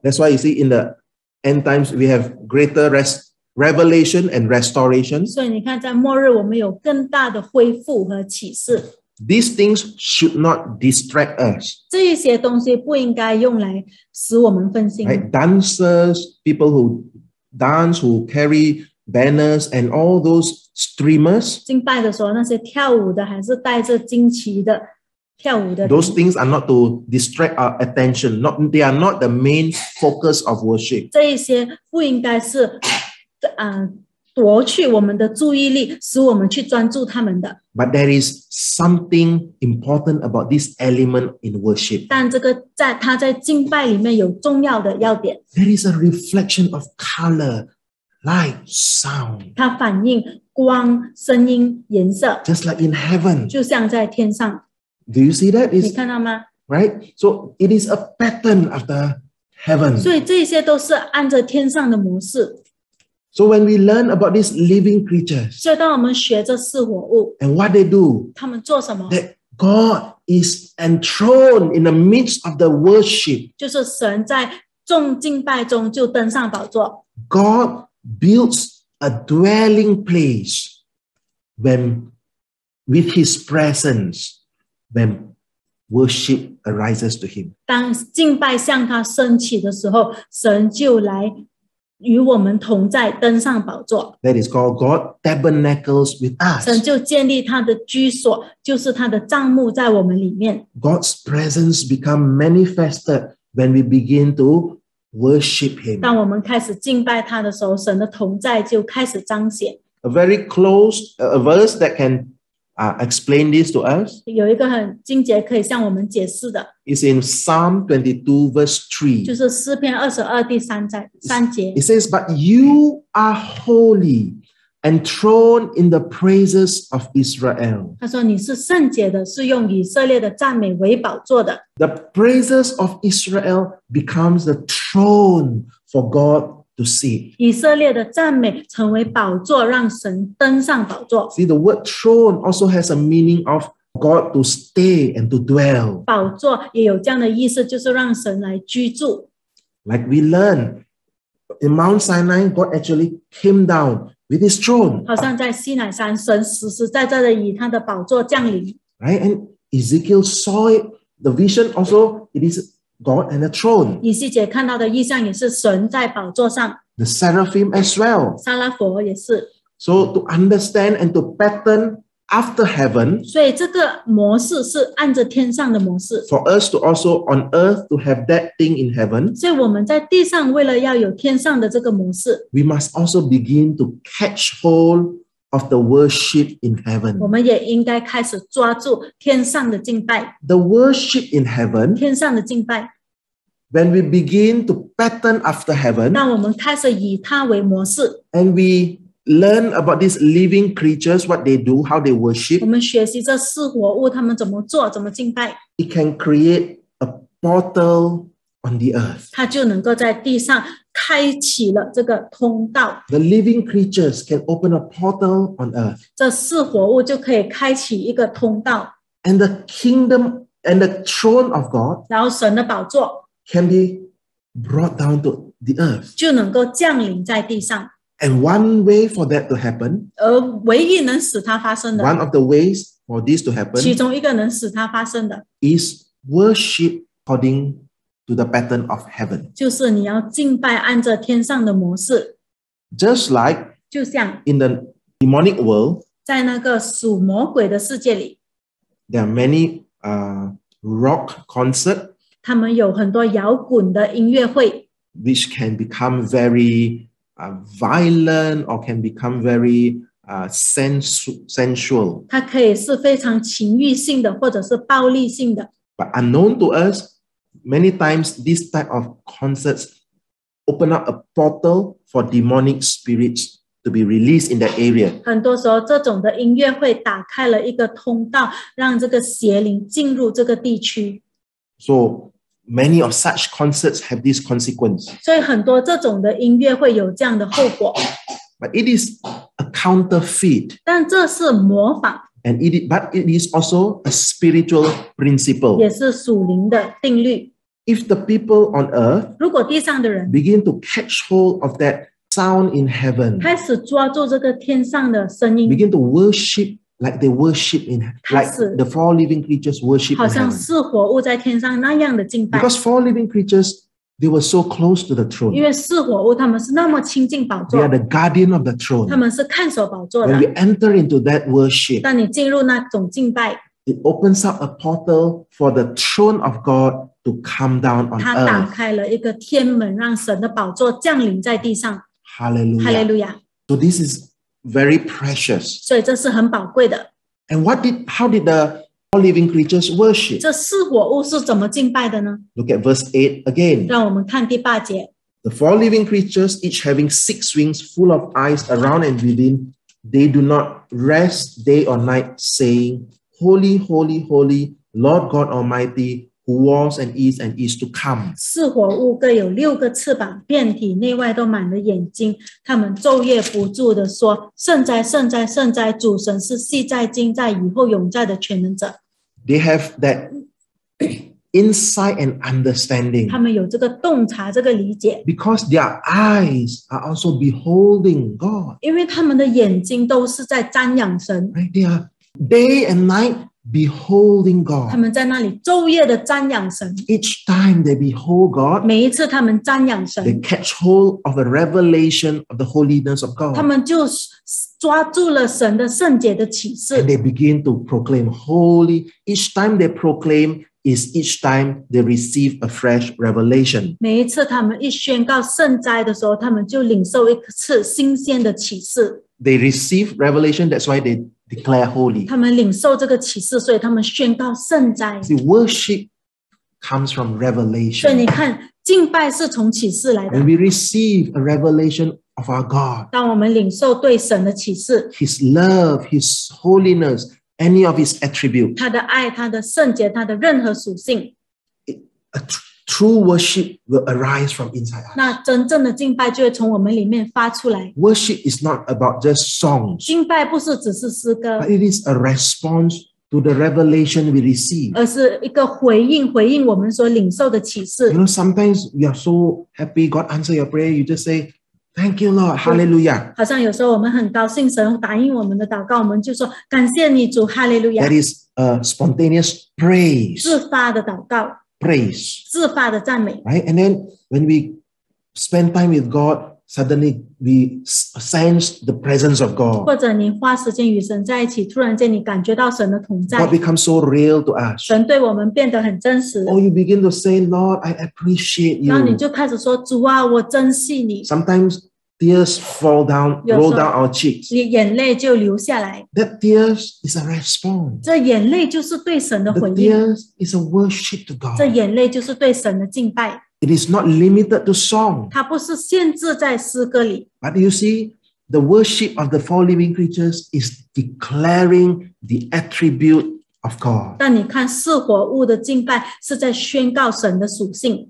that's why you see in the end times we have greater rest, revelation and restoration. These things should not distract us. 这一些东西不应该用来使我们分心。Right? Dancers, people who dance, who carry banners, and all those streamers, 敬拜的时候，那些跳舞的还是带着旌旗的，those things are not to distract our attention. Not they are not the main focus of worship. 这一些不应该是，啊、夺去我们的注意力，使我们去专注他们的。But there is something important about this element in worship. 但这个在它在敬拜里面有重要的要点，There is a reflection of color, light, sound. 它反映光、声音、颜色，Just like in heaven, 就像在天上。do you see that? right. So it is a pattern after heaven. So when we learn about these living creatures and what they do, that God is enthroned in the midst of the worship. God builds a dwelling place when with his presence when worship arises to Him。当敬拜向他升起的时候，神就来与我们同在，登上宝座。That is called God tabernacles with us。神就建立他的居所，就是他的帐幕在我们里面。God's presence becomes manifested when we begin to worship Him。当我们开始敬拜他的时候，神的同在就开始彰显。A very close a verse that can uh, explain this to us? It's in Psalm 22, verse 3. It says, But you are holy, enthroned in the praises of Israel. The praises of Israel becomes the throne for God to see. the word throne also has a meaning of God to stay and to dwell. Like we learn in Mount Sinai, God actually came down with His throne. Right? and Ezekiel saw it. The vision also it is God and the throne. seraphim as well. to understand and to pattern after heaven, us to also on earth to have that thing in heaven, must also begin to catch hold of the worship in heaven. The worship in heaven, When we begin to pattern after heaven, and we learn about these living creatures, what they do, how they worship, it can create a portal on the earth. 开启了这个通道。The living creatures can open a portal on earth. the kingdom and the throne of God. can be brought down to the earth. one way for that to happen. of the ways for this to happen. worship according to the pattern of heaven. Just like in the demonic world, there are many uh, rock concert which can become very uh, violent or can become very uh, sensu- sensual. But unknown to us, many times this type of concerts open up a portal for demonic spirits to be released in that area. So many of such concerts have this consequence. But it is a counterfeit. And it, but it is also a spiritual principle. 也是属灵的定律。if the people on earth begin to catch hold of that sound in heaven, begin to worship like they worship in like the four living creatures worship Because in heaven. four living creatures, they were so close to the throne. They are the guardian of the throne. you enter into that worship, 当你进入那种敬拜，it opens up a portal for the throne of God to come down on 它打 earth. Hallelujah! So this is very precious. And what did how did the all living creatures worship? Look at verse 8 again. The four living creatures, each having six wings full of eyes around and within, they do not rest day or night, saying, Holy, holy, holy, Lord God Almighty, who was and is and is to come。四活物各有六个翅膀，遍体内外都满了眼睛。他们昼夜不住地说：“圣哉，圣哉，圣哉！主神是系在、今在、以后永在的全能者。” They have that insight and understanding. their eyes are also beholding God. they are day and night beholding God. Each time they behold God, 每一次他们瞻仰神 they catch hold of the revelation of the holiness of God. 他们就抓住了神的圣洁的启示。And they begin to proclaim holy. Each time they proclaim, is each time they receive a fresh revelation. They receive revelation. That's why they declare holy. 他们领受这个启示，所以他们宣告圣哉。See, worship comes from 所以 revelation. 你看，敬拜是从启示来的 we receive a revelation of our God, His love, His holiness, any of His attributes, 他的爱、他的圣洁、他的任何属性，True worship will arise from inside us. Worship is not about just songs, But it is a response to the revelation we receive. You know, sometimes we are so happy God answer your prayer, you just say, Thank you, Lord, hallelujah. That is a spontaneous praise. 自发的祷告。praise. 自发的赞美。Right? And then when we spend time with God, suddenly we sense the presence of God. 或者你花时间与神在一起，突然间你感觉到神的同在。God becomes so real to us. 神对我们变得很真实。Oh, you begin to say, Lord, I appreciate you. 然后你就开始说，主啊，我珍惜你。Sometimes tears fall down, roll down our cheeks. That tears is a response. tears is a worship to God. It is not limited to song. But you see, the worship of the four living creatures is declaring the attribute of God.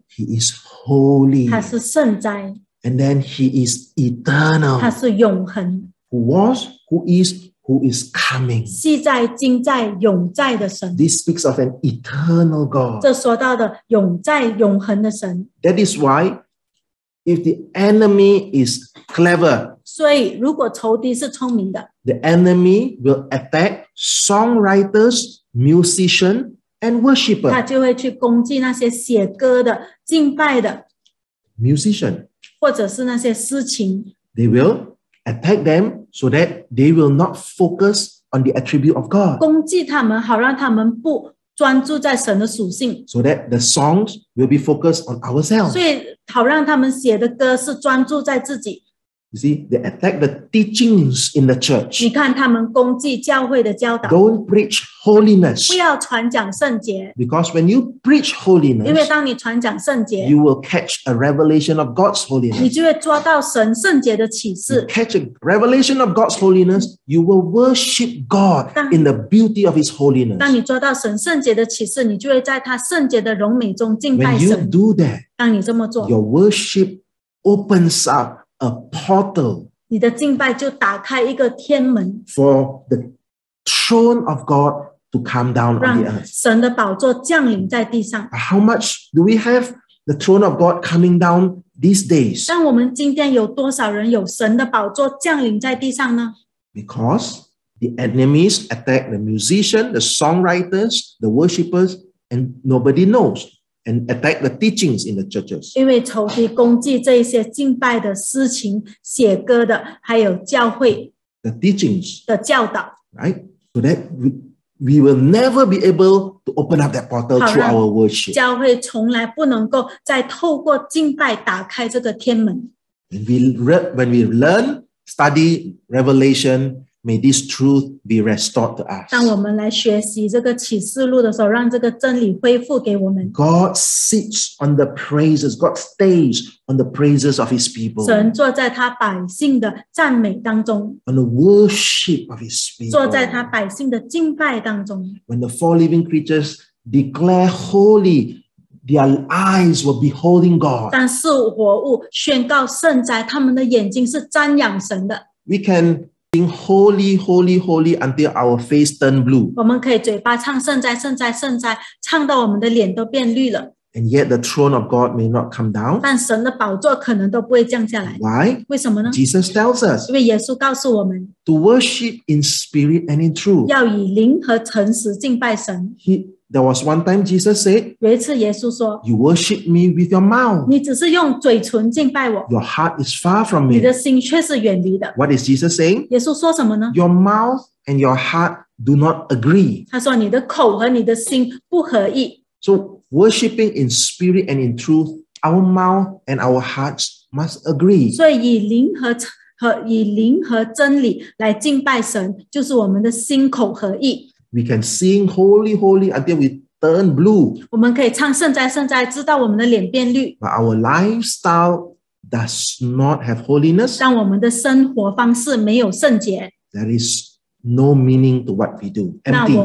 He is holy. 他是圣哉。and then he is eternal. 他是永恒。Who was, who is, who is coming. This speaks of an eternal God. that is why if the enemy is clever, the enemy will attack songwriters, musicians, and 他 worshippers. 就会去攻击那些写歌的、敬拜的 Musician, 或者是那些私情。They will attack them so that they will not focus on the attribute of God. 攻击他们，好让他们不专注在神的属性。So that the songs will be focused on ourselves. 所以好让他们写的歌是专注在自己。you see, they attack the teachings in the church. do not preach 不 holiness. 要传讲圣洁，Because when you preach 因为 holiness, 当你传讲圣洁，you will catch a revelation of God's 你 holiness. You 示。catch a revelation of God's holiness, you will worship God in the beauty of His 当 holiness. When you do that, your worship opens up a portal 你的敬拜就打开一个天门，for the throne of God to come down on the 让 earth. How much do we have the throne of God coming down these days? 但我们今天有多少人有神的宝座降临在地上呢？Because the enemies attack the musician, the songwriters, the worshippers, and nobody knows and attack the teachings in the churches. 因为仇敌攻击这一些敬拜的诗情、写歌的，还有教会 The teachings, 的教导，right? So that we, we will never be able to open up that portal to our worship. 教会从来不能够再透过敬拜打开这个天门。When we, re- when we learn, study Revelation, May this truth be restored to us. 当我们来学习这个启示录的时候，让这个真理恢复给我们。God sits on the praises. God stays on the praises of His people. 神坐在他百姓的赞美当中。On the worship of His people. 坐在他百姓的敬拜当中。When the four living creatures declare holy their eyes were beholding God. We can holy, holy, holy until our face turn blue. And yet the throne of God may not come down. Why? Jesus tells us. to worship in spirit and in truth. 要以灵和诚实敬拜神。He there was one time Jesus said, 有一次耶稣说 "You worship me with your：“ mouth. Your heart is far from 你 me." What is Jesus saying? "Your mouth and your heart do not agree. 他说：“你的口和你的心不合意。So, worshiping in spirit and in truth, our mouth and our hearts must ”agree. 所以以灵和和以灵和真理来敬拜神，就是我们的心口合意。we can sing holy, holy until we turn blue. But our lifestyle does not have holiness. There is no meaning to what we do. 那我 Empty.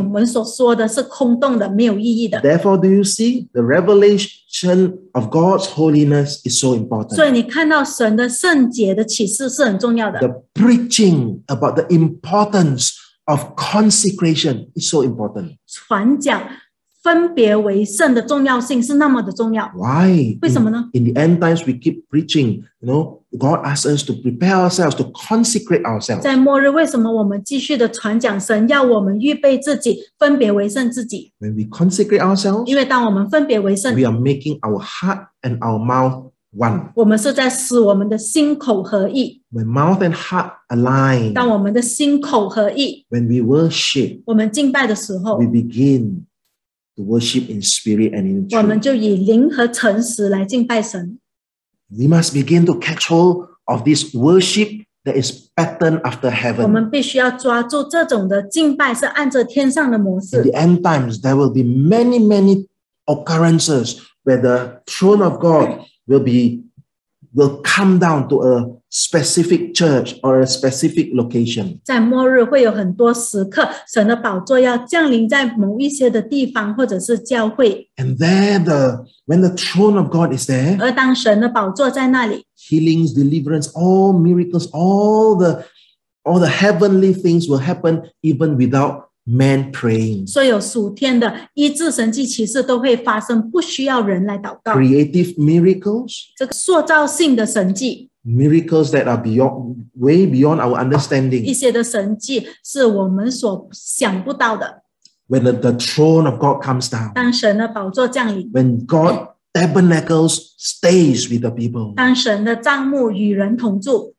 do you see the revelation of God's holiness is so important? The preaching about the importance of consecration is so important. 传讲分别为圣的重要性是那么的重要。Why? 为什么呢 In the end times, we keep preaching, you know, God asks us to prepare ourselves, to consecrate ourselves. 在末日，为什么我们继续的传讲神要我们预备自己，分别为圣自己？When we consecrate ourselves, 因为当我们分别为圣，we are making our heart and our mouth one. 我们是在使我们的心口合一。When mouth and heart align. when we worship. we begin to worship in spirit and in truth. We must begin to catch hold of this worship that is patterned after heaven. 我们必须要抓住这种的敬拜是按着天上的模式。In the end times, there will be many, many occurrences where the throne of God will be will come down to a specific church or a specific location. And there, the when the throne of God is there, healings, deliverance, all miracles, all the all the heavenly things will happen even without man praying. 所有属天的医治神迹奇事都会发生，不需要人来祷告。Creative miracles, 这个塑造性的神迹，miracles that are beyond, way beyond our understanding. 些的神迹是我们所想不到的。When the, the throne of God comes down, 当神的宝座降临，when God tabernacles, stays with the people. 当神的帐幕与人同住，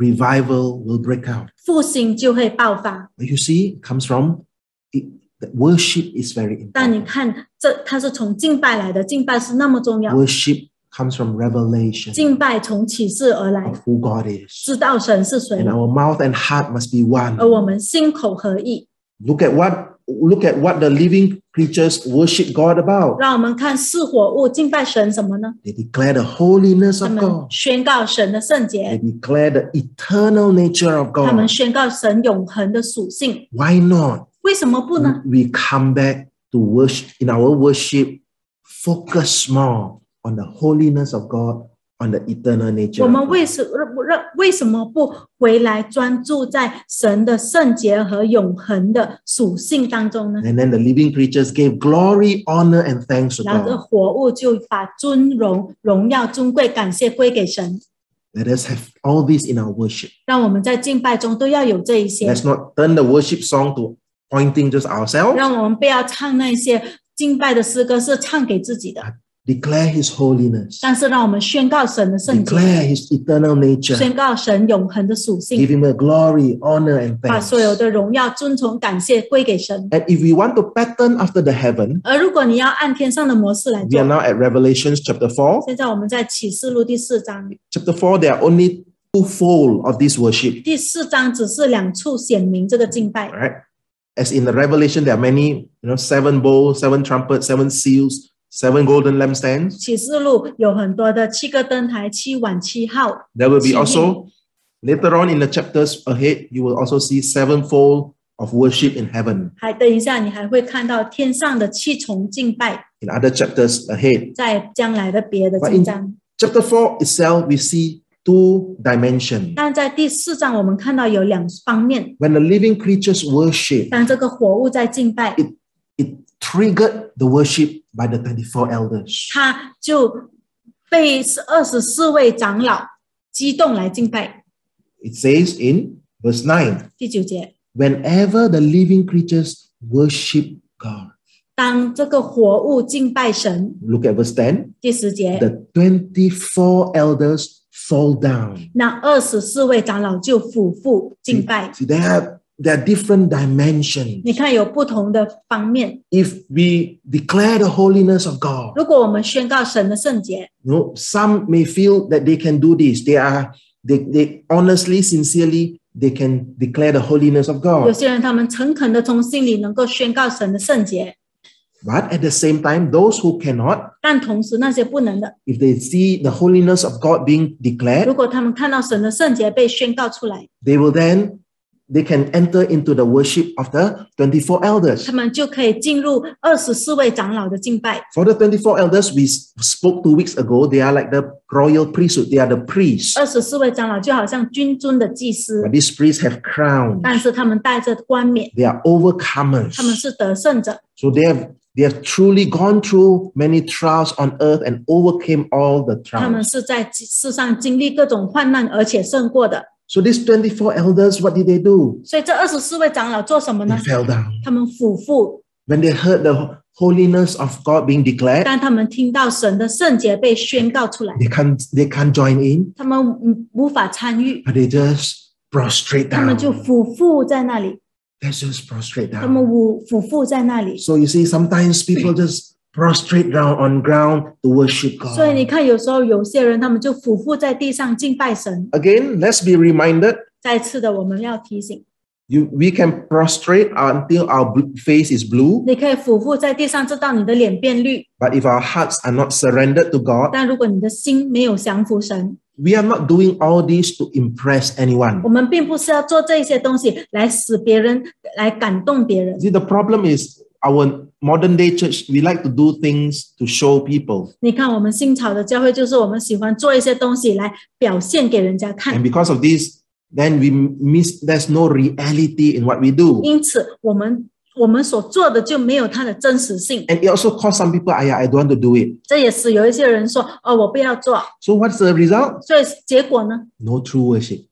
revival will break out. You see, it comes from it, worship is very important. Worship comes from revelation. 敬拜从启示而来。Of who God is. 知道神是谁。And our mouth and heart must be one. Look at what look at what the living creatures worship God about. They declare the holiness of God. They declare the eternal nature of God. Why not? We come back to worship in our worship, focus more on the holiness of God on the eternal nature. then the living creatures gave glory, honor, and thanks to 然后这 God. us have all this in our worship. us not turn the worship song to pointing just ourselves declare His holiness，但是让我们宣告神的圣洁，declare His eternal nature，宣告神永恒的属 give 性，Him the glory, honor, and 把 thanks. 所有的荣耀、尊崇、感谢归给神。And if we want to pattern after the heaven, 而如果你要按天上的模式来 we 做 are，now at Revelation chapter 4. 现在我们在启示录第四章，Chapter 4, there are only two fold of this worship, 第四章只是两处显明这个敬拜。right? As in the Revelation, there are many, you know, seven bowls, seven trumpets, seven seals, Seven golden lampstands. 启示录有很多的七个灯台，七晚七号。There will be also later on in the chapters ahead. You will also see sevenfold of worship in heaven. 还等一下，你还会看到天上的七重敬拜。In other chapters ahead. four itself, we see two dimensions. 但在第四章我们看到有两方面，When the living creatures worship, triggered the worship by the 24 elders. It says in verse 9, Whenever the living creatures worship God. 当这个活物敬拜神 Look at verse 10. The 24 elders fall down. 那二十四位长老就俯伏敬拜 See, they have there are different dimensions. 你看有不同的方面。If we declare the holiness of God, 如果我们宣告神的圣洁，you know, some may feel that they can do this. They are they, they honestly, sincerely, they can declare the holiness of God. But at the same time, those who cannot, if they see the holiness of God being declared, they will then they can enter into the worship of the 24 elders. For the 24 elders, we spoke two weeks ago. They are like the royal priesthood. They are the priests. these priests have crowns. they are overcomers. So they have they have truly gone through many trials on earth and overcame all the trials. So these 24 elders, what did they do? 所以这二十四位长老做什么呢 fell down. 他们俯伏，When they heard the holiness of God being declared, They can can't they can't join in, 他们无无法参与，but they just prostrate down. 们就俯伏在那里，They just prostrate down. 们俯俯伏在那里。So you see, sometimes people just prostrate down on ground to worship God. Again, let let's be reminded. 再次的，我们要提醒。You, we can prostrate until our face is blue. But if our hearts are not surrendered to God, we are not doing all this to impress anyone. 我们并不是要做这些东西来使别人来感动别人。See, the problem is our modern day church, we like to do things to show people. And because of this, then we miss, there's no reality in what we do. and it also caused some people, I, I don't want to do it. so what's the result? No true worship.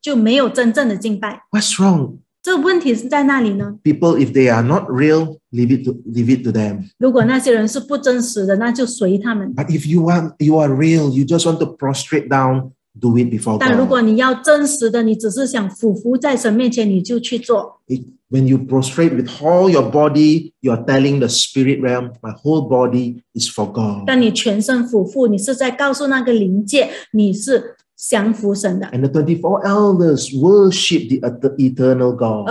What's wrong? 这问题是在那里呢。People, if they are not real, leave it to leave it to them. 如果那些人是不真实的，那就随他们。But if you want, you are real. You just want to prostrate down, do it before God. 果你要真实的，你只是想俯伏在神面前，你就去做。It- when you prostrate with all your body, you are telling the spirit realm, my whole body is for God. 当你全身俯伏，你是在告诉那个灵界，你是降服神的。And the twenty-four elders worship the eternal God.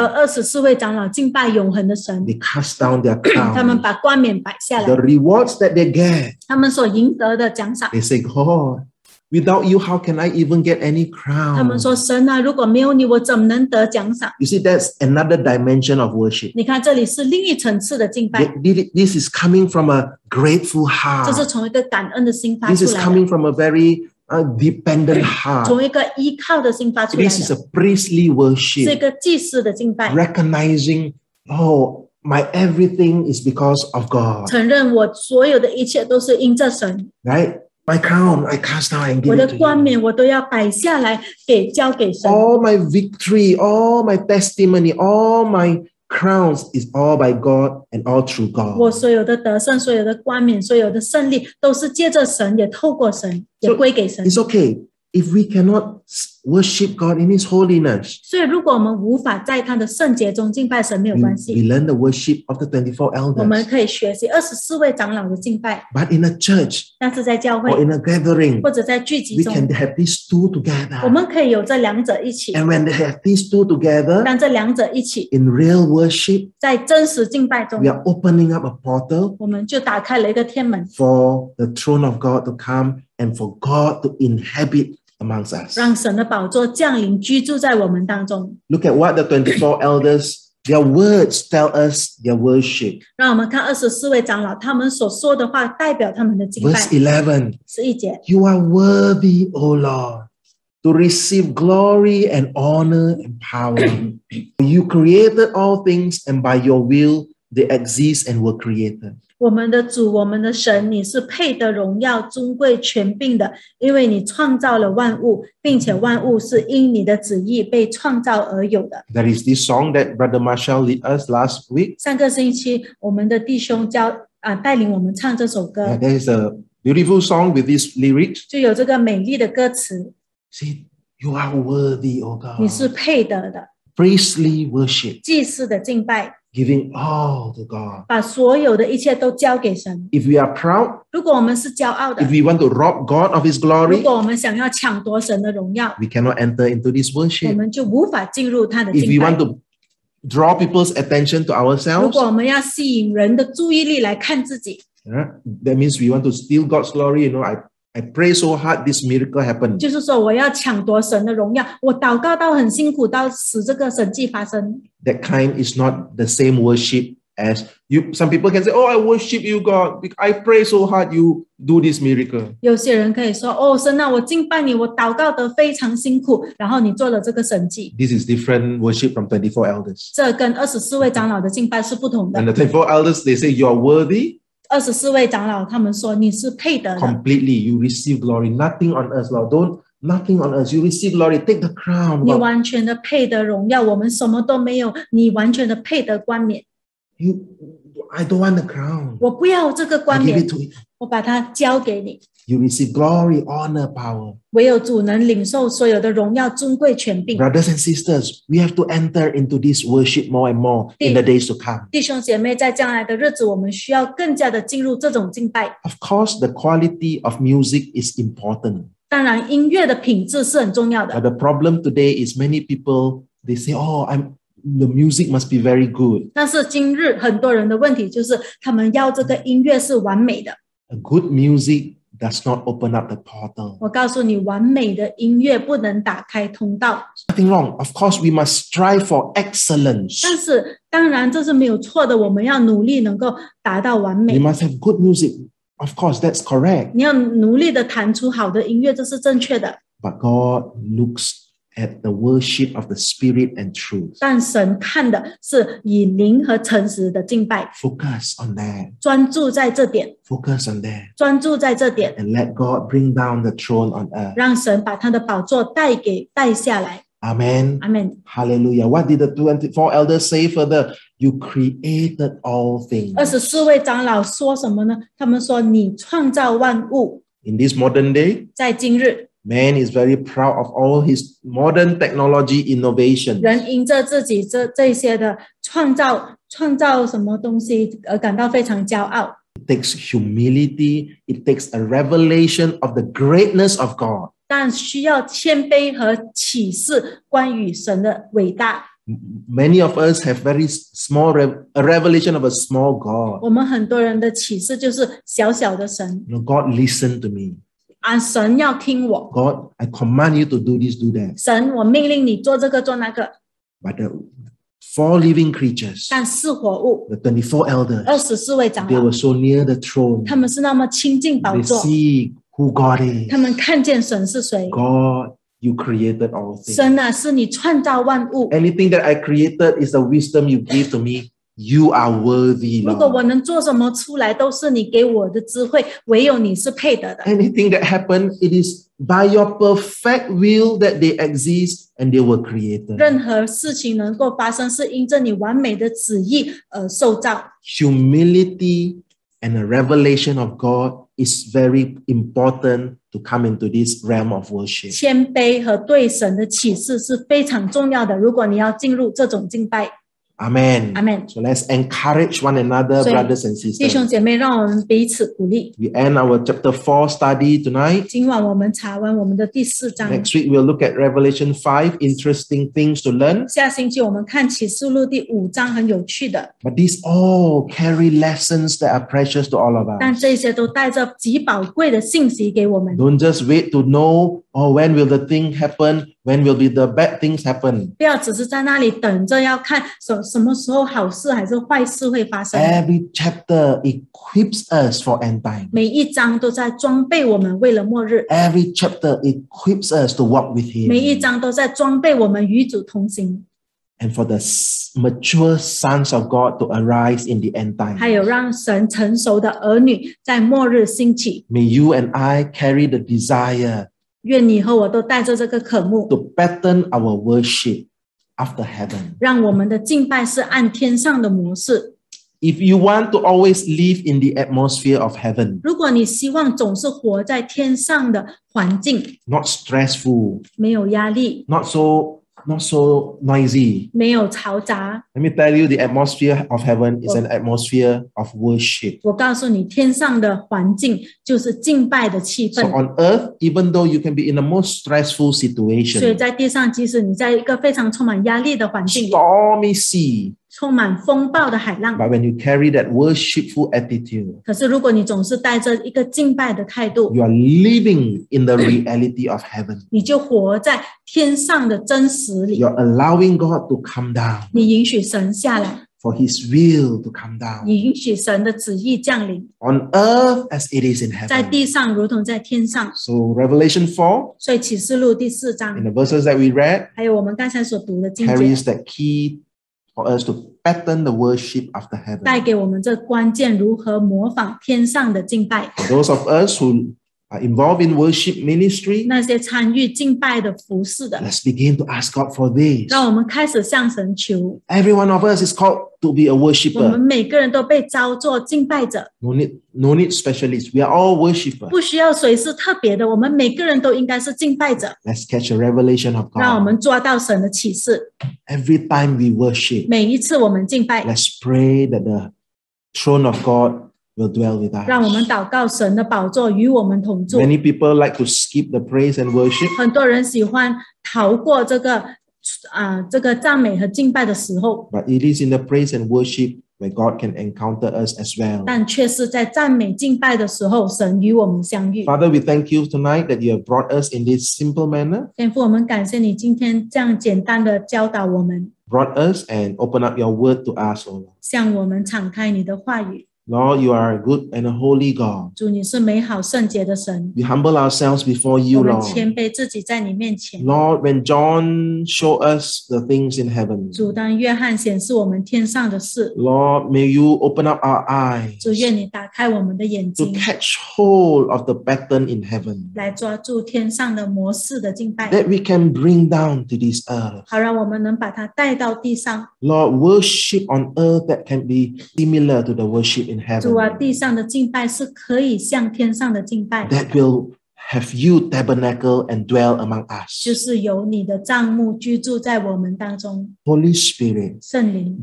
cast down their crown. rewards that they get. 他们所赢得的奖赏。They say, God. Without you, how can I even get any crown?" 他们说：“神啊，如果没有你，我怎么能得奖赏？”You see, that's another dimension of worship. 你看，这里是另一层次的敬拜。This is coming from a grateful heart. 这是从一个感恩的心发出来。This is coming from a very a dependent heart. This is a priestly worship. Recognizing, oh, my everything is because of God. Right? My crown, I cast down and give it to 冠 you. my victory, all my testimony, all my crowns is all by God and all through God. 我所有的得胜、所有的冠冕、所有的胜利，都是借着神，也透过神，也归给神。It's okay if we cannot worship God in His holiness. 所以，如果我们无法在他的圣洁中敬拜神，没有关 We learn the worship of the 24 elders. But in a church 但是在教会 or in a gathering, 或者在聚集 we can have these two together. And when they have these two together 当这两者一起 in real worship, 在真实敬拜中 are opening up a portal for the throne of God to come and for God to inhabit amongst us. Look at what the 24 elders Their words tell us their worship. 让我们看二十四位长老他们所说的话，代表他们的敬拜。Verse you are worthy, O Lord, to receive glory and honor and power. you created all things, and by your will they exist and were created. 我们的主，我们的神，你是配得荣耀、尊贵、权柄的，因为你创造了万物，并且万物是因你的旨意被创造而有的。That is the song that Brother Marshall led us last week. 上个星期，我们的弟兄教啊带领我们唱这首歌。Yeah, There is a beautiful song with this lyrics. 就有这个美丽的歌词。See, you are worthy, O God. 你是配得的。Priestly worship. 祭祀的敬拜。giving all to God. 把所有的一切都交给神。If we are proud, we want to rob God of His glory, cannot enter into this worship. 我们就无法进入他的。If worship. If we want to draw people's attention to 如 ourselves, that means we want to steal God's glory. You know, I I pray so hard this miracle happened. kind is not the same worship as you. Some people can say, "Oh, I worship you, God. I pray so hard. You do this miracle." 有些人可以说，哦，神啊，我敬拜你，我祷告得非常辛苦，然后你做了这个神迹。This is different worship from twenty-four elders. 这跟二十四位长老的敬拜是不同的。And the twenty-four elders they say, "You are worthy." 二十四位长老，他们说你是配得。Completely, you receive glory. Nothing on earth, Lord. Don't nothing on earth. You receive glory. Take the crown. 你完全的配得荣耀，我们什么都没有。你完全的配得冠冕。You, I don't want the crown. 我不要这个冠冕。Give it to 我把它交给你。You receive glory, honor, power. 唯有主能领受所有的荣耀、尊贵、权柄。Brothers and sisters, we have to enter into this worship more and more in the days to come. 弟兄姐妹，在将来的日子，我们需要更加的进入这种敬拜。Of course, the quality of music is important. 当然，音乐的品质是很重要 But problem today is many people they say, "Oh, I'm the music must be very good." 但是今日很多人的问题就是，他们要这个音乐是完美的。A good music does not open up the portal. Nothing wrong. Of course, we must strive for excellence. 但是，当然这是没有错的，我们要努力能够达到完美 We。must have good music. Of course, that's correct. 你要努力的弹出好的音乐，这是正确的。But God looks at the worship of the Spirit and truth. Focus on that. 专注在这点。Focus on that. 专注在这点。And let God bring down the throne on earth. 让神把他的宝座带给带下来。Amen. Amen. Hallelujah. What did the 24 elders say further? You created all things. In this modern day. 在今日。Man is very proud of all his modern technology innovation. It takes humility. It takes a revelation of the greatness of God. Many of us have very small a revelation of a small God. God listen to me. And 啊，神要听我。God, I command you to do this, do that. 神，我命令你做这个做那个。But the four living creatures, 但四活物，the 24二 elders, 十四位长 they 老 were，so near the throne. 他们是那么亲近宝 They 座，see who God is. 他们看见神是谁。God, you created all things. 神啊，是你创造万物，Anything that I created is the wisdom you gave to me. You are worthy. Anything that happened, it is by your perfect will that they exist and they were created. Humility and a revelation of God is very important to come into this realm of worship. Amen. Amen. So let's encourage one another, brothers and sisters. 弟兄姐妹，让我们彼此鼓励。We end our chapter four study tonight. 今晚我们查完我们的第四章。Next week we'll look at Revelation five, interesting things to learn. 下星期我们看启示录第五章，很有趣的。But these all carry lessons that are precious to all of us. 但这些都带着极宝贵的信息给我们。Don't just wait to know, oh, when will the thing happen? When will be the bad things happen? Every chapter equips us for end time. Every chapter equips us to walk with Him. 每一章都在装备我们与主同行。and for the mature sons of God to arise in the end time. May you and I carry the desire to pattern our worship after heaven. 让我们的敬拜是按天上的模式。If you want to always live in the atmosphere of heaven, stressful. 没有压力。Not stressful, so not so noisy. 没有嘈杂。Let me tell you, the atmosphere of heaven is an oh. atmosphere of worship. 我告诉你，天上的环境就是敬拜的气氛。So on earth, even though you can be in the most stressful situation, 所以在地上，即使你在一个非常充满压力的环境，stormy sea。充满风暴的海浪。But when you carry that worshipful attitude, you are living in the reality of heaven. You're allowing God to come down 你允许神下来，for His will to come down 你允许神的旨意降临，on earth as it is in 在 heaven. Revelation 4, 所以启示录第四 in 章，the verses that we read, carries that key for us to pattern the worship after heaven. For those of us who are involved in worship ministry, let us begin to ask God for this. Every one of us is called to be a worshipper. 每个人都被招做敬拜者，No need, no need specialists. We are all worshippers. let us catch a revelation of God. Every time we worship, let us pray that the throne of God will dwell with us. Many people like to skip the praise and worship. but it is in the praise and worship where God can encounter us as well. Father, we thank you tonight that you have brought us in this simple manner, 天父，我们感谢你今天这样简单的教导我们，brought us and open up your word to us, O Lord. Lord, you are a good and a holy God. 主，你是美好圣洁的神。We humble ourselves before you, Lord. when John showed us the things in heaven, 主，当约翰显示我们天上的事，Lord, may you open up our eyes 主愿你打开我们的眼 to hold of the pattern in heaven 来抓住天上的模式的敬拜，that we can bring down to this earth. 好让我们能把它带到地上。Lord, worship on earth that can be similar to the worship in in heaven 主啊，地上的敬拜是可以像天上的敬拜，that will have you tabernacle and dwell among us. 就是有你的帐幕居住在我们当中。Holy Spirit,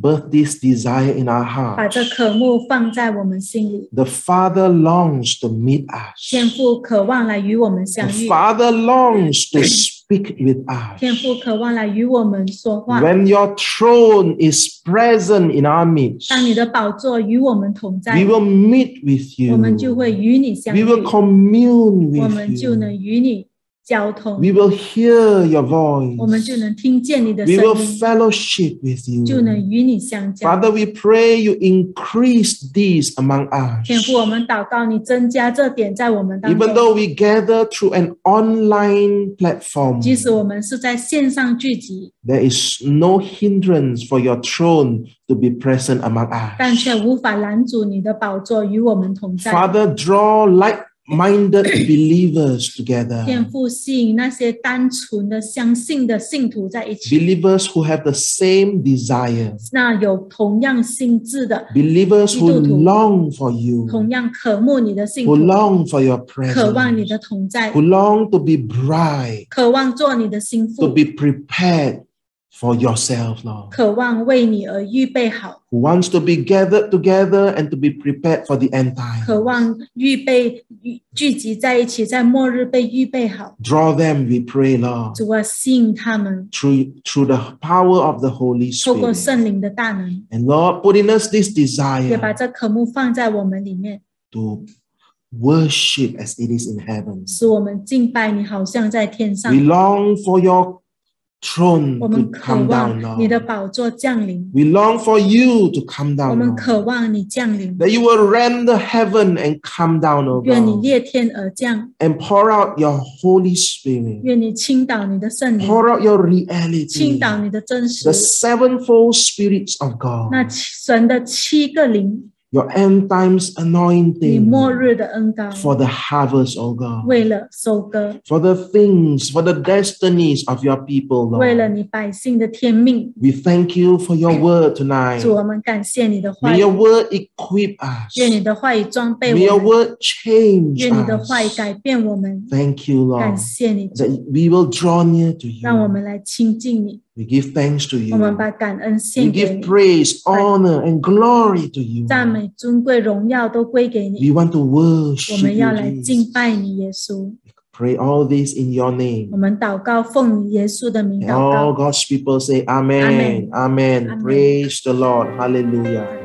birth this desire in our 把这 hearts. 渴慕放在我们心里，The Father longs to meet us. The 相遇，Father longs to speak with us. When your throne is present in our midst, we will meet with you. We will commune with you. 我们就能与你交通。We will hear your voice. We will fellowship with you. we pray you increase these among us. though Even we gather through an online platform, no hindrance for your throne to be present among us. Father, draw light minded believers together. Believers who have the same desire. Believers who long for you. Who long for your presence. Who long to be bride. To be prepared for yourself, Lord. 渴望为你而预备好，Who wants to be gathered together and to be prepared for the end time. 渴望预备预聚集在一起，在末日被预备好。Draw them, we pray, Lord, 主啊，吸引他们，through, through the power of the Holy 透过 Spirit. 圣灵的大能，And Lord, put in us this 也把 desire 这渴慕放在我们里面，to worship as it is in heaven. 使我们敬拜你，好像在天上。We long for your throne to come down, 望你 Lord. long for you to come down, 们 Lord. you will rend the heaven and come down, O 愿你 pour out your Holy Spirit, 愿你倾倒你的圣灵，pour out your reality, 倒你的真实。the sevenfold spirits of God, 那神的七个灵 your end times anointing for the harvest, O oh God. For the things, for the destinies of your people, Lord. We thank you for your word tonight. May your word equip us. May your word change us. Thank you, Lord. That we will draw near to you. We give thanks to you. We give praise, honor, and glory to you. 赞美、尊贵、荣耀都归给 We to worship you, Jesus. 拜你，耶稣。Pray all this in your name. And all 告。God's people say, Amen. Amen. Amen. Praise the Lord. Hallelujah.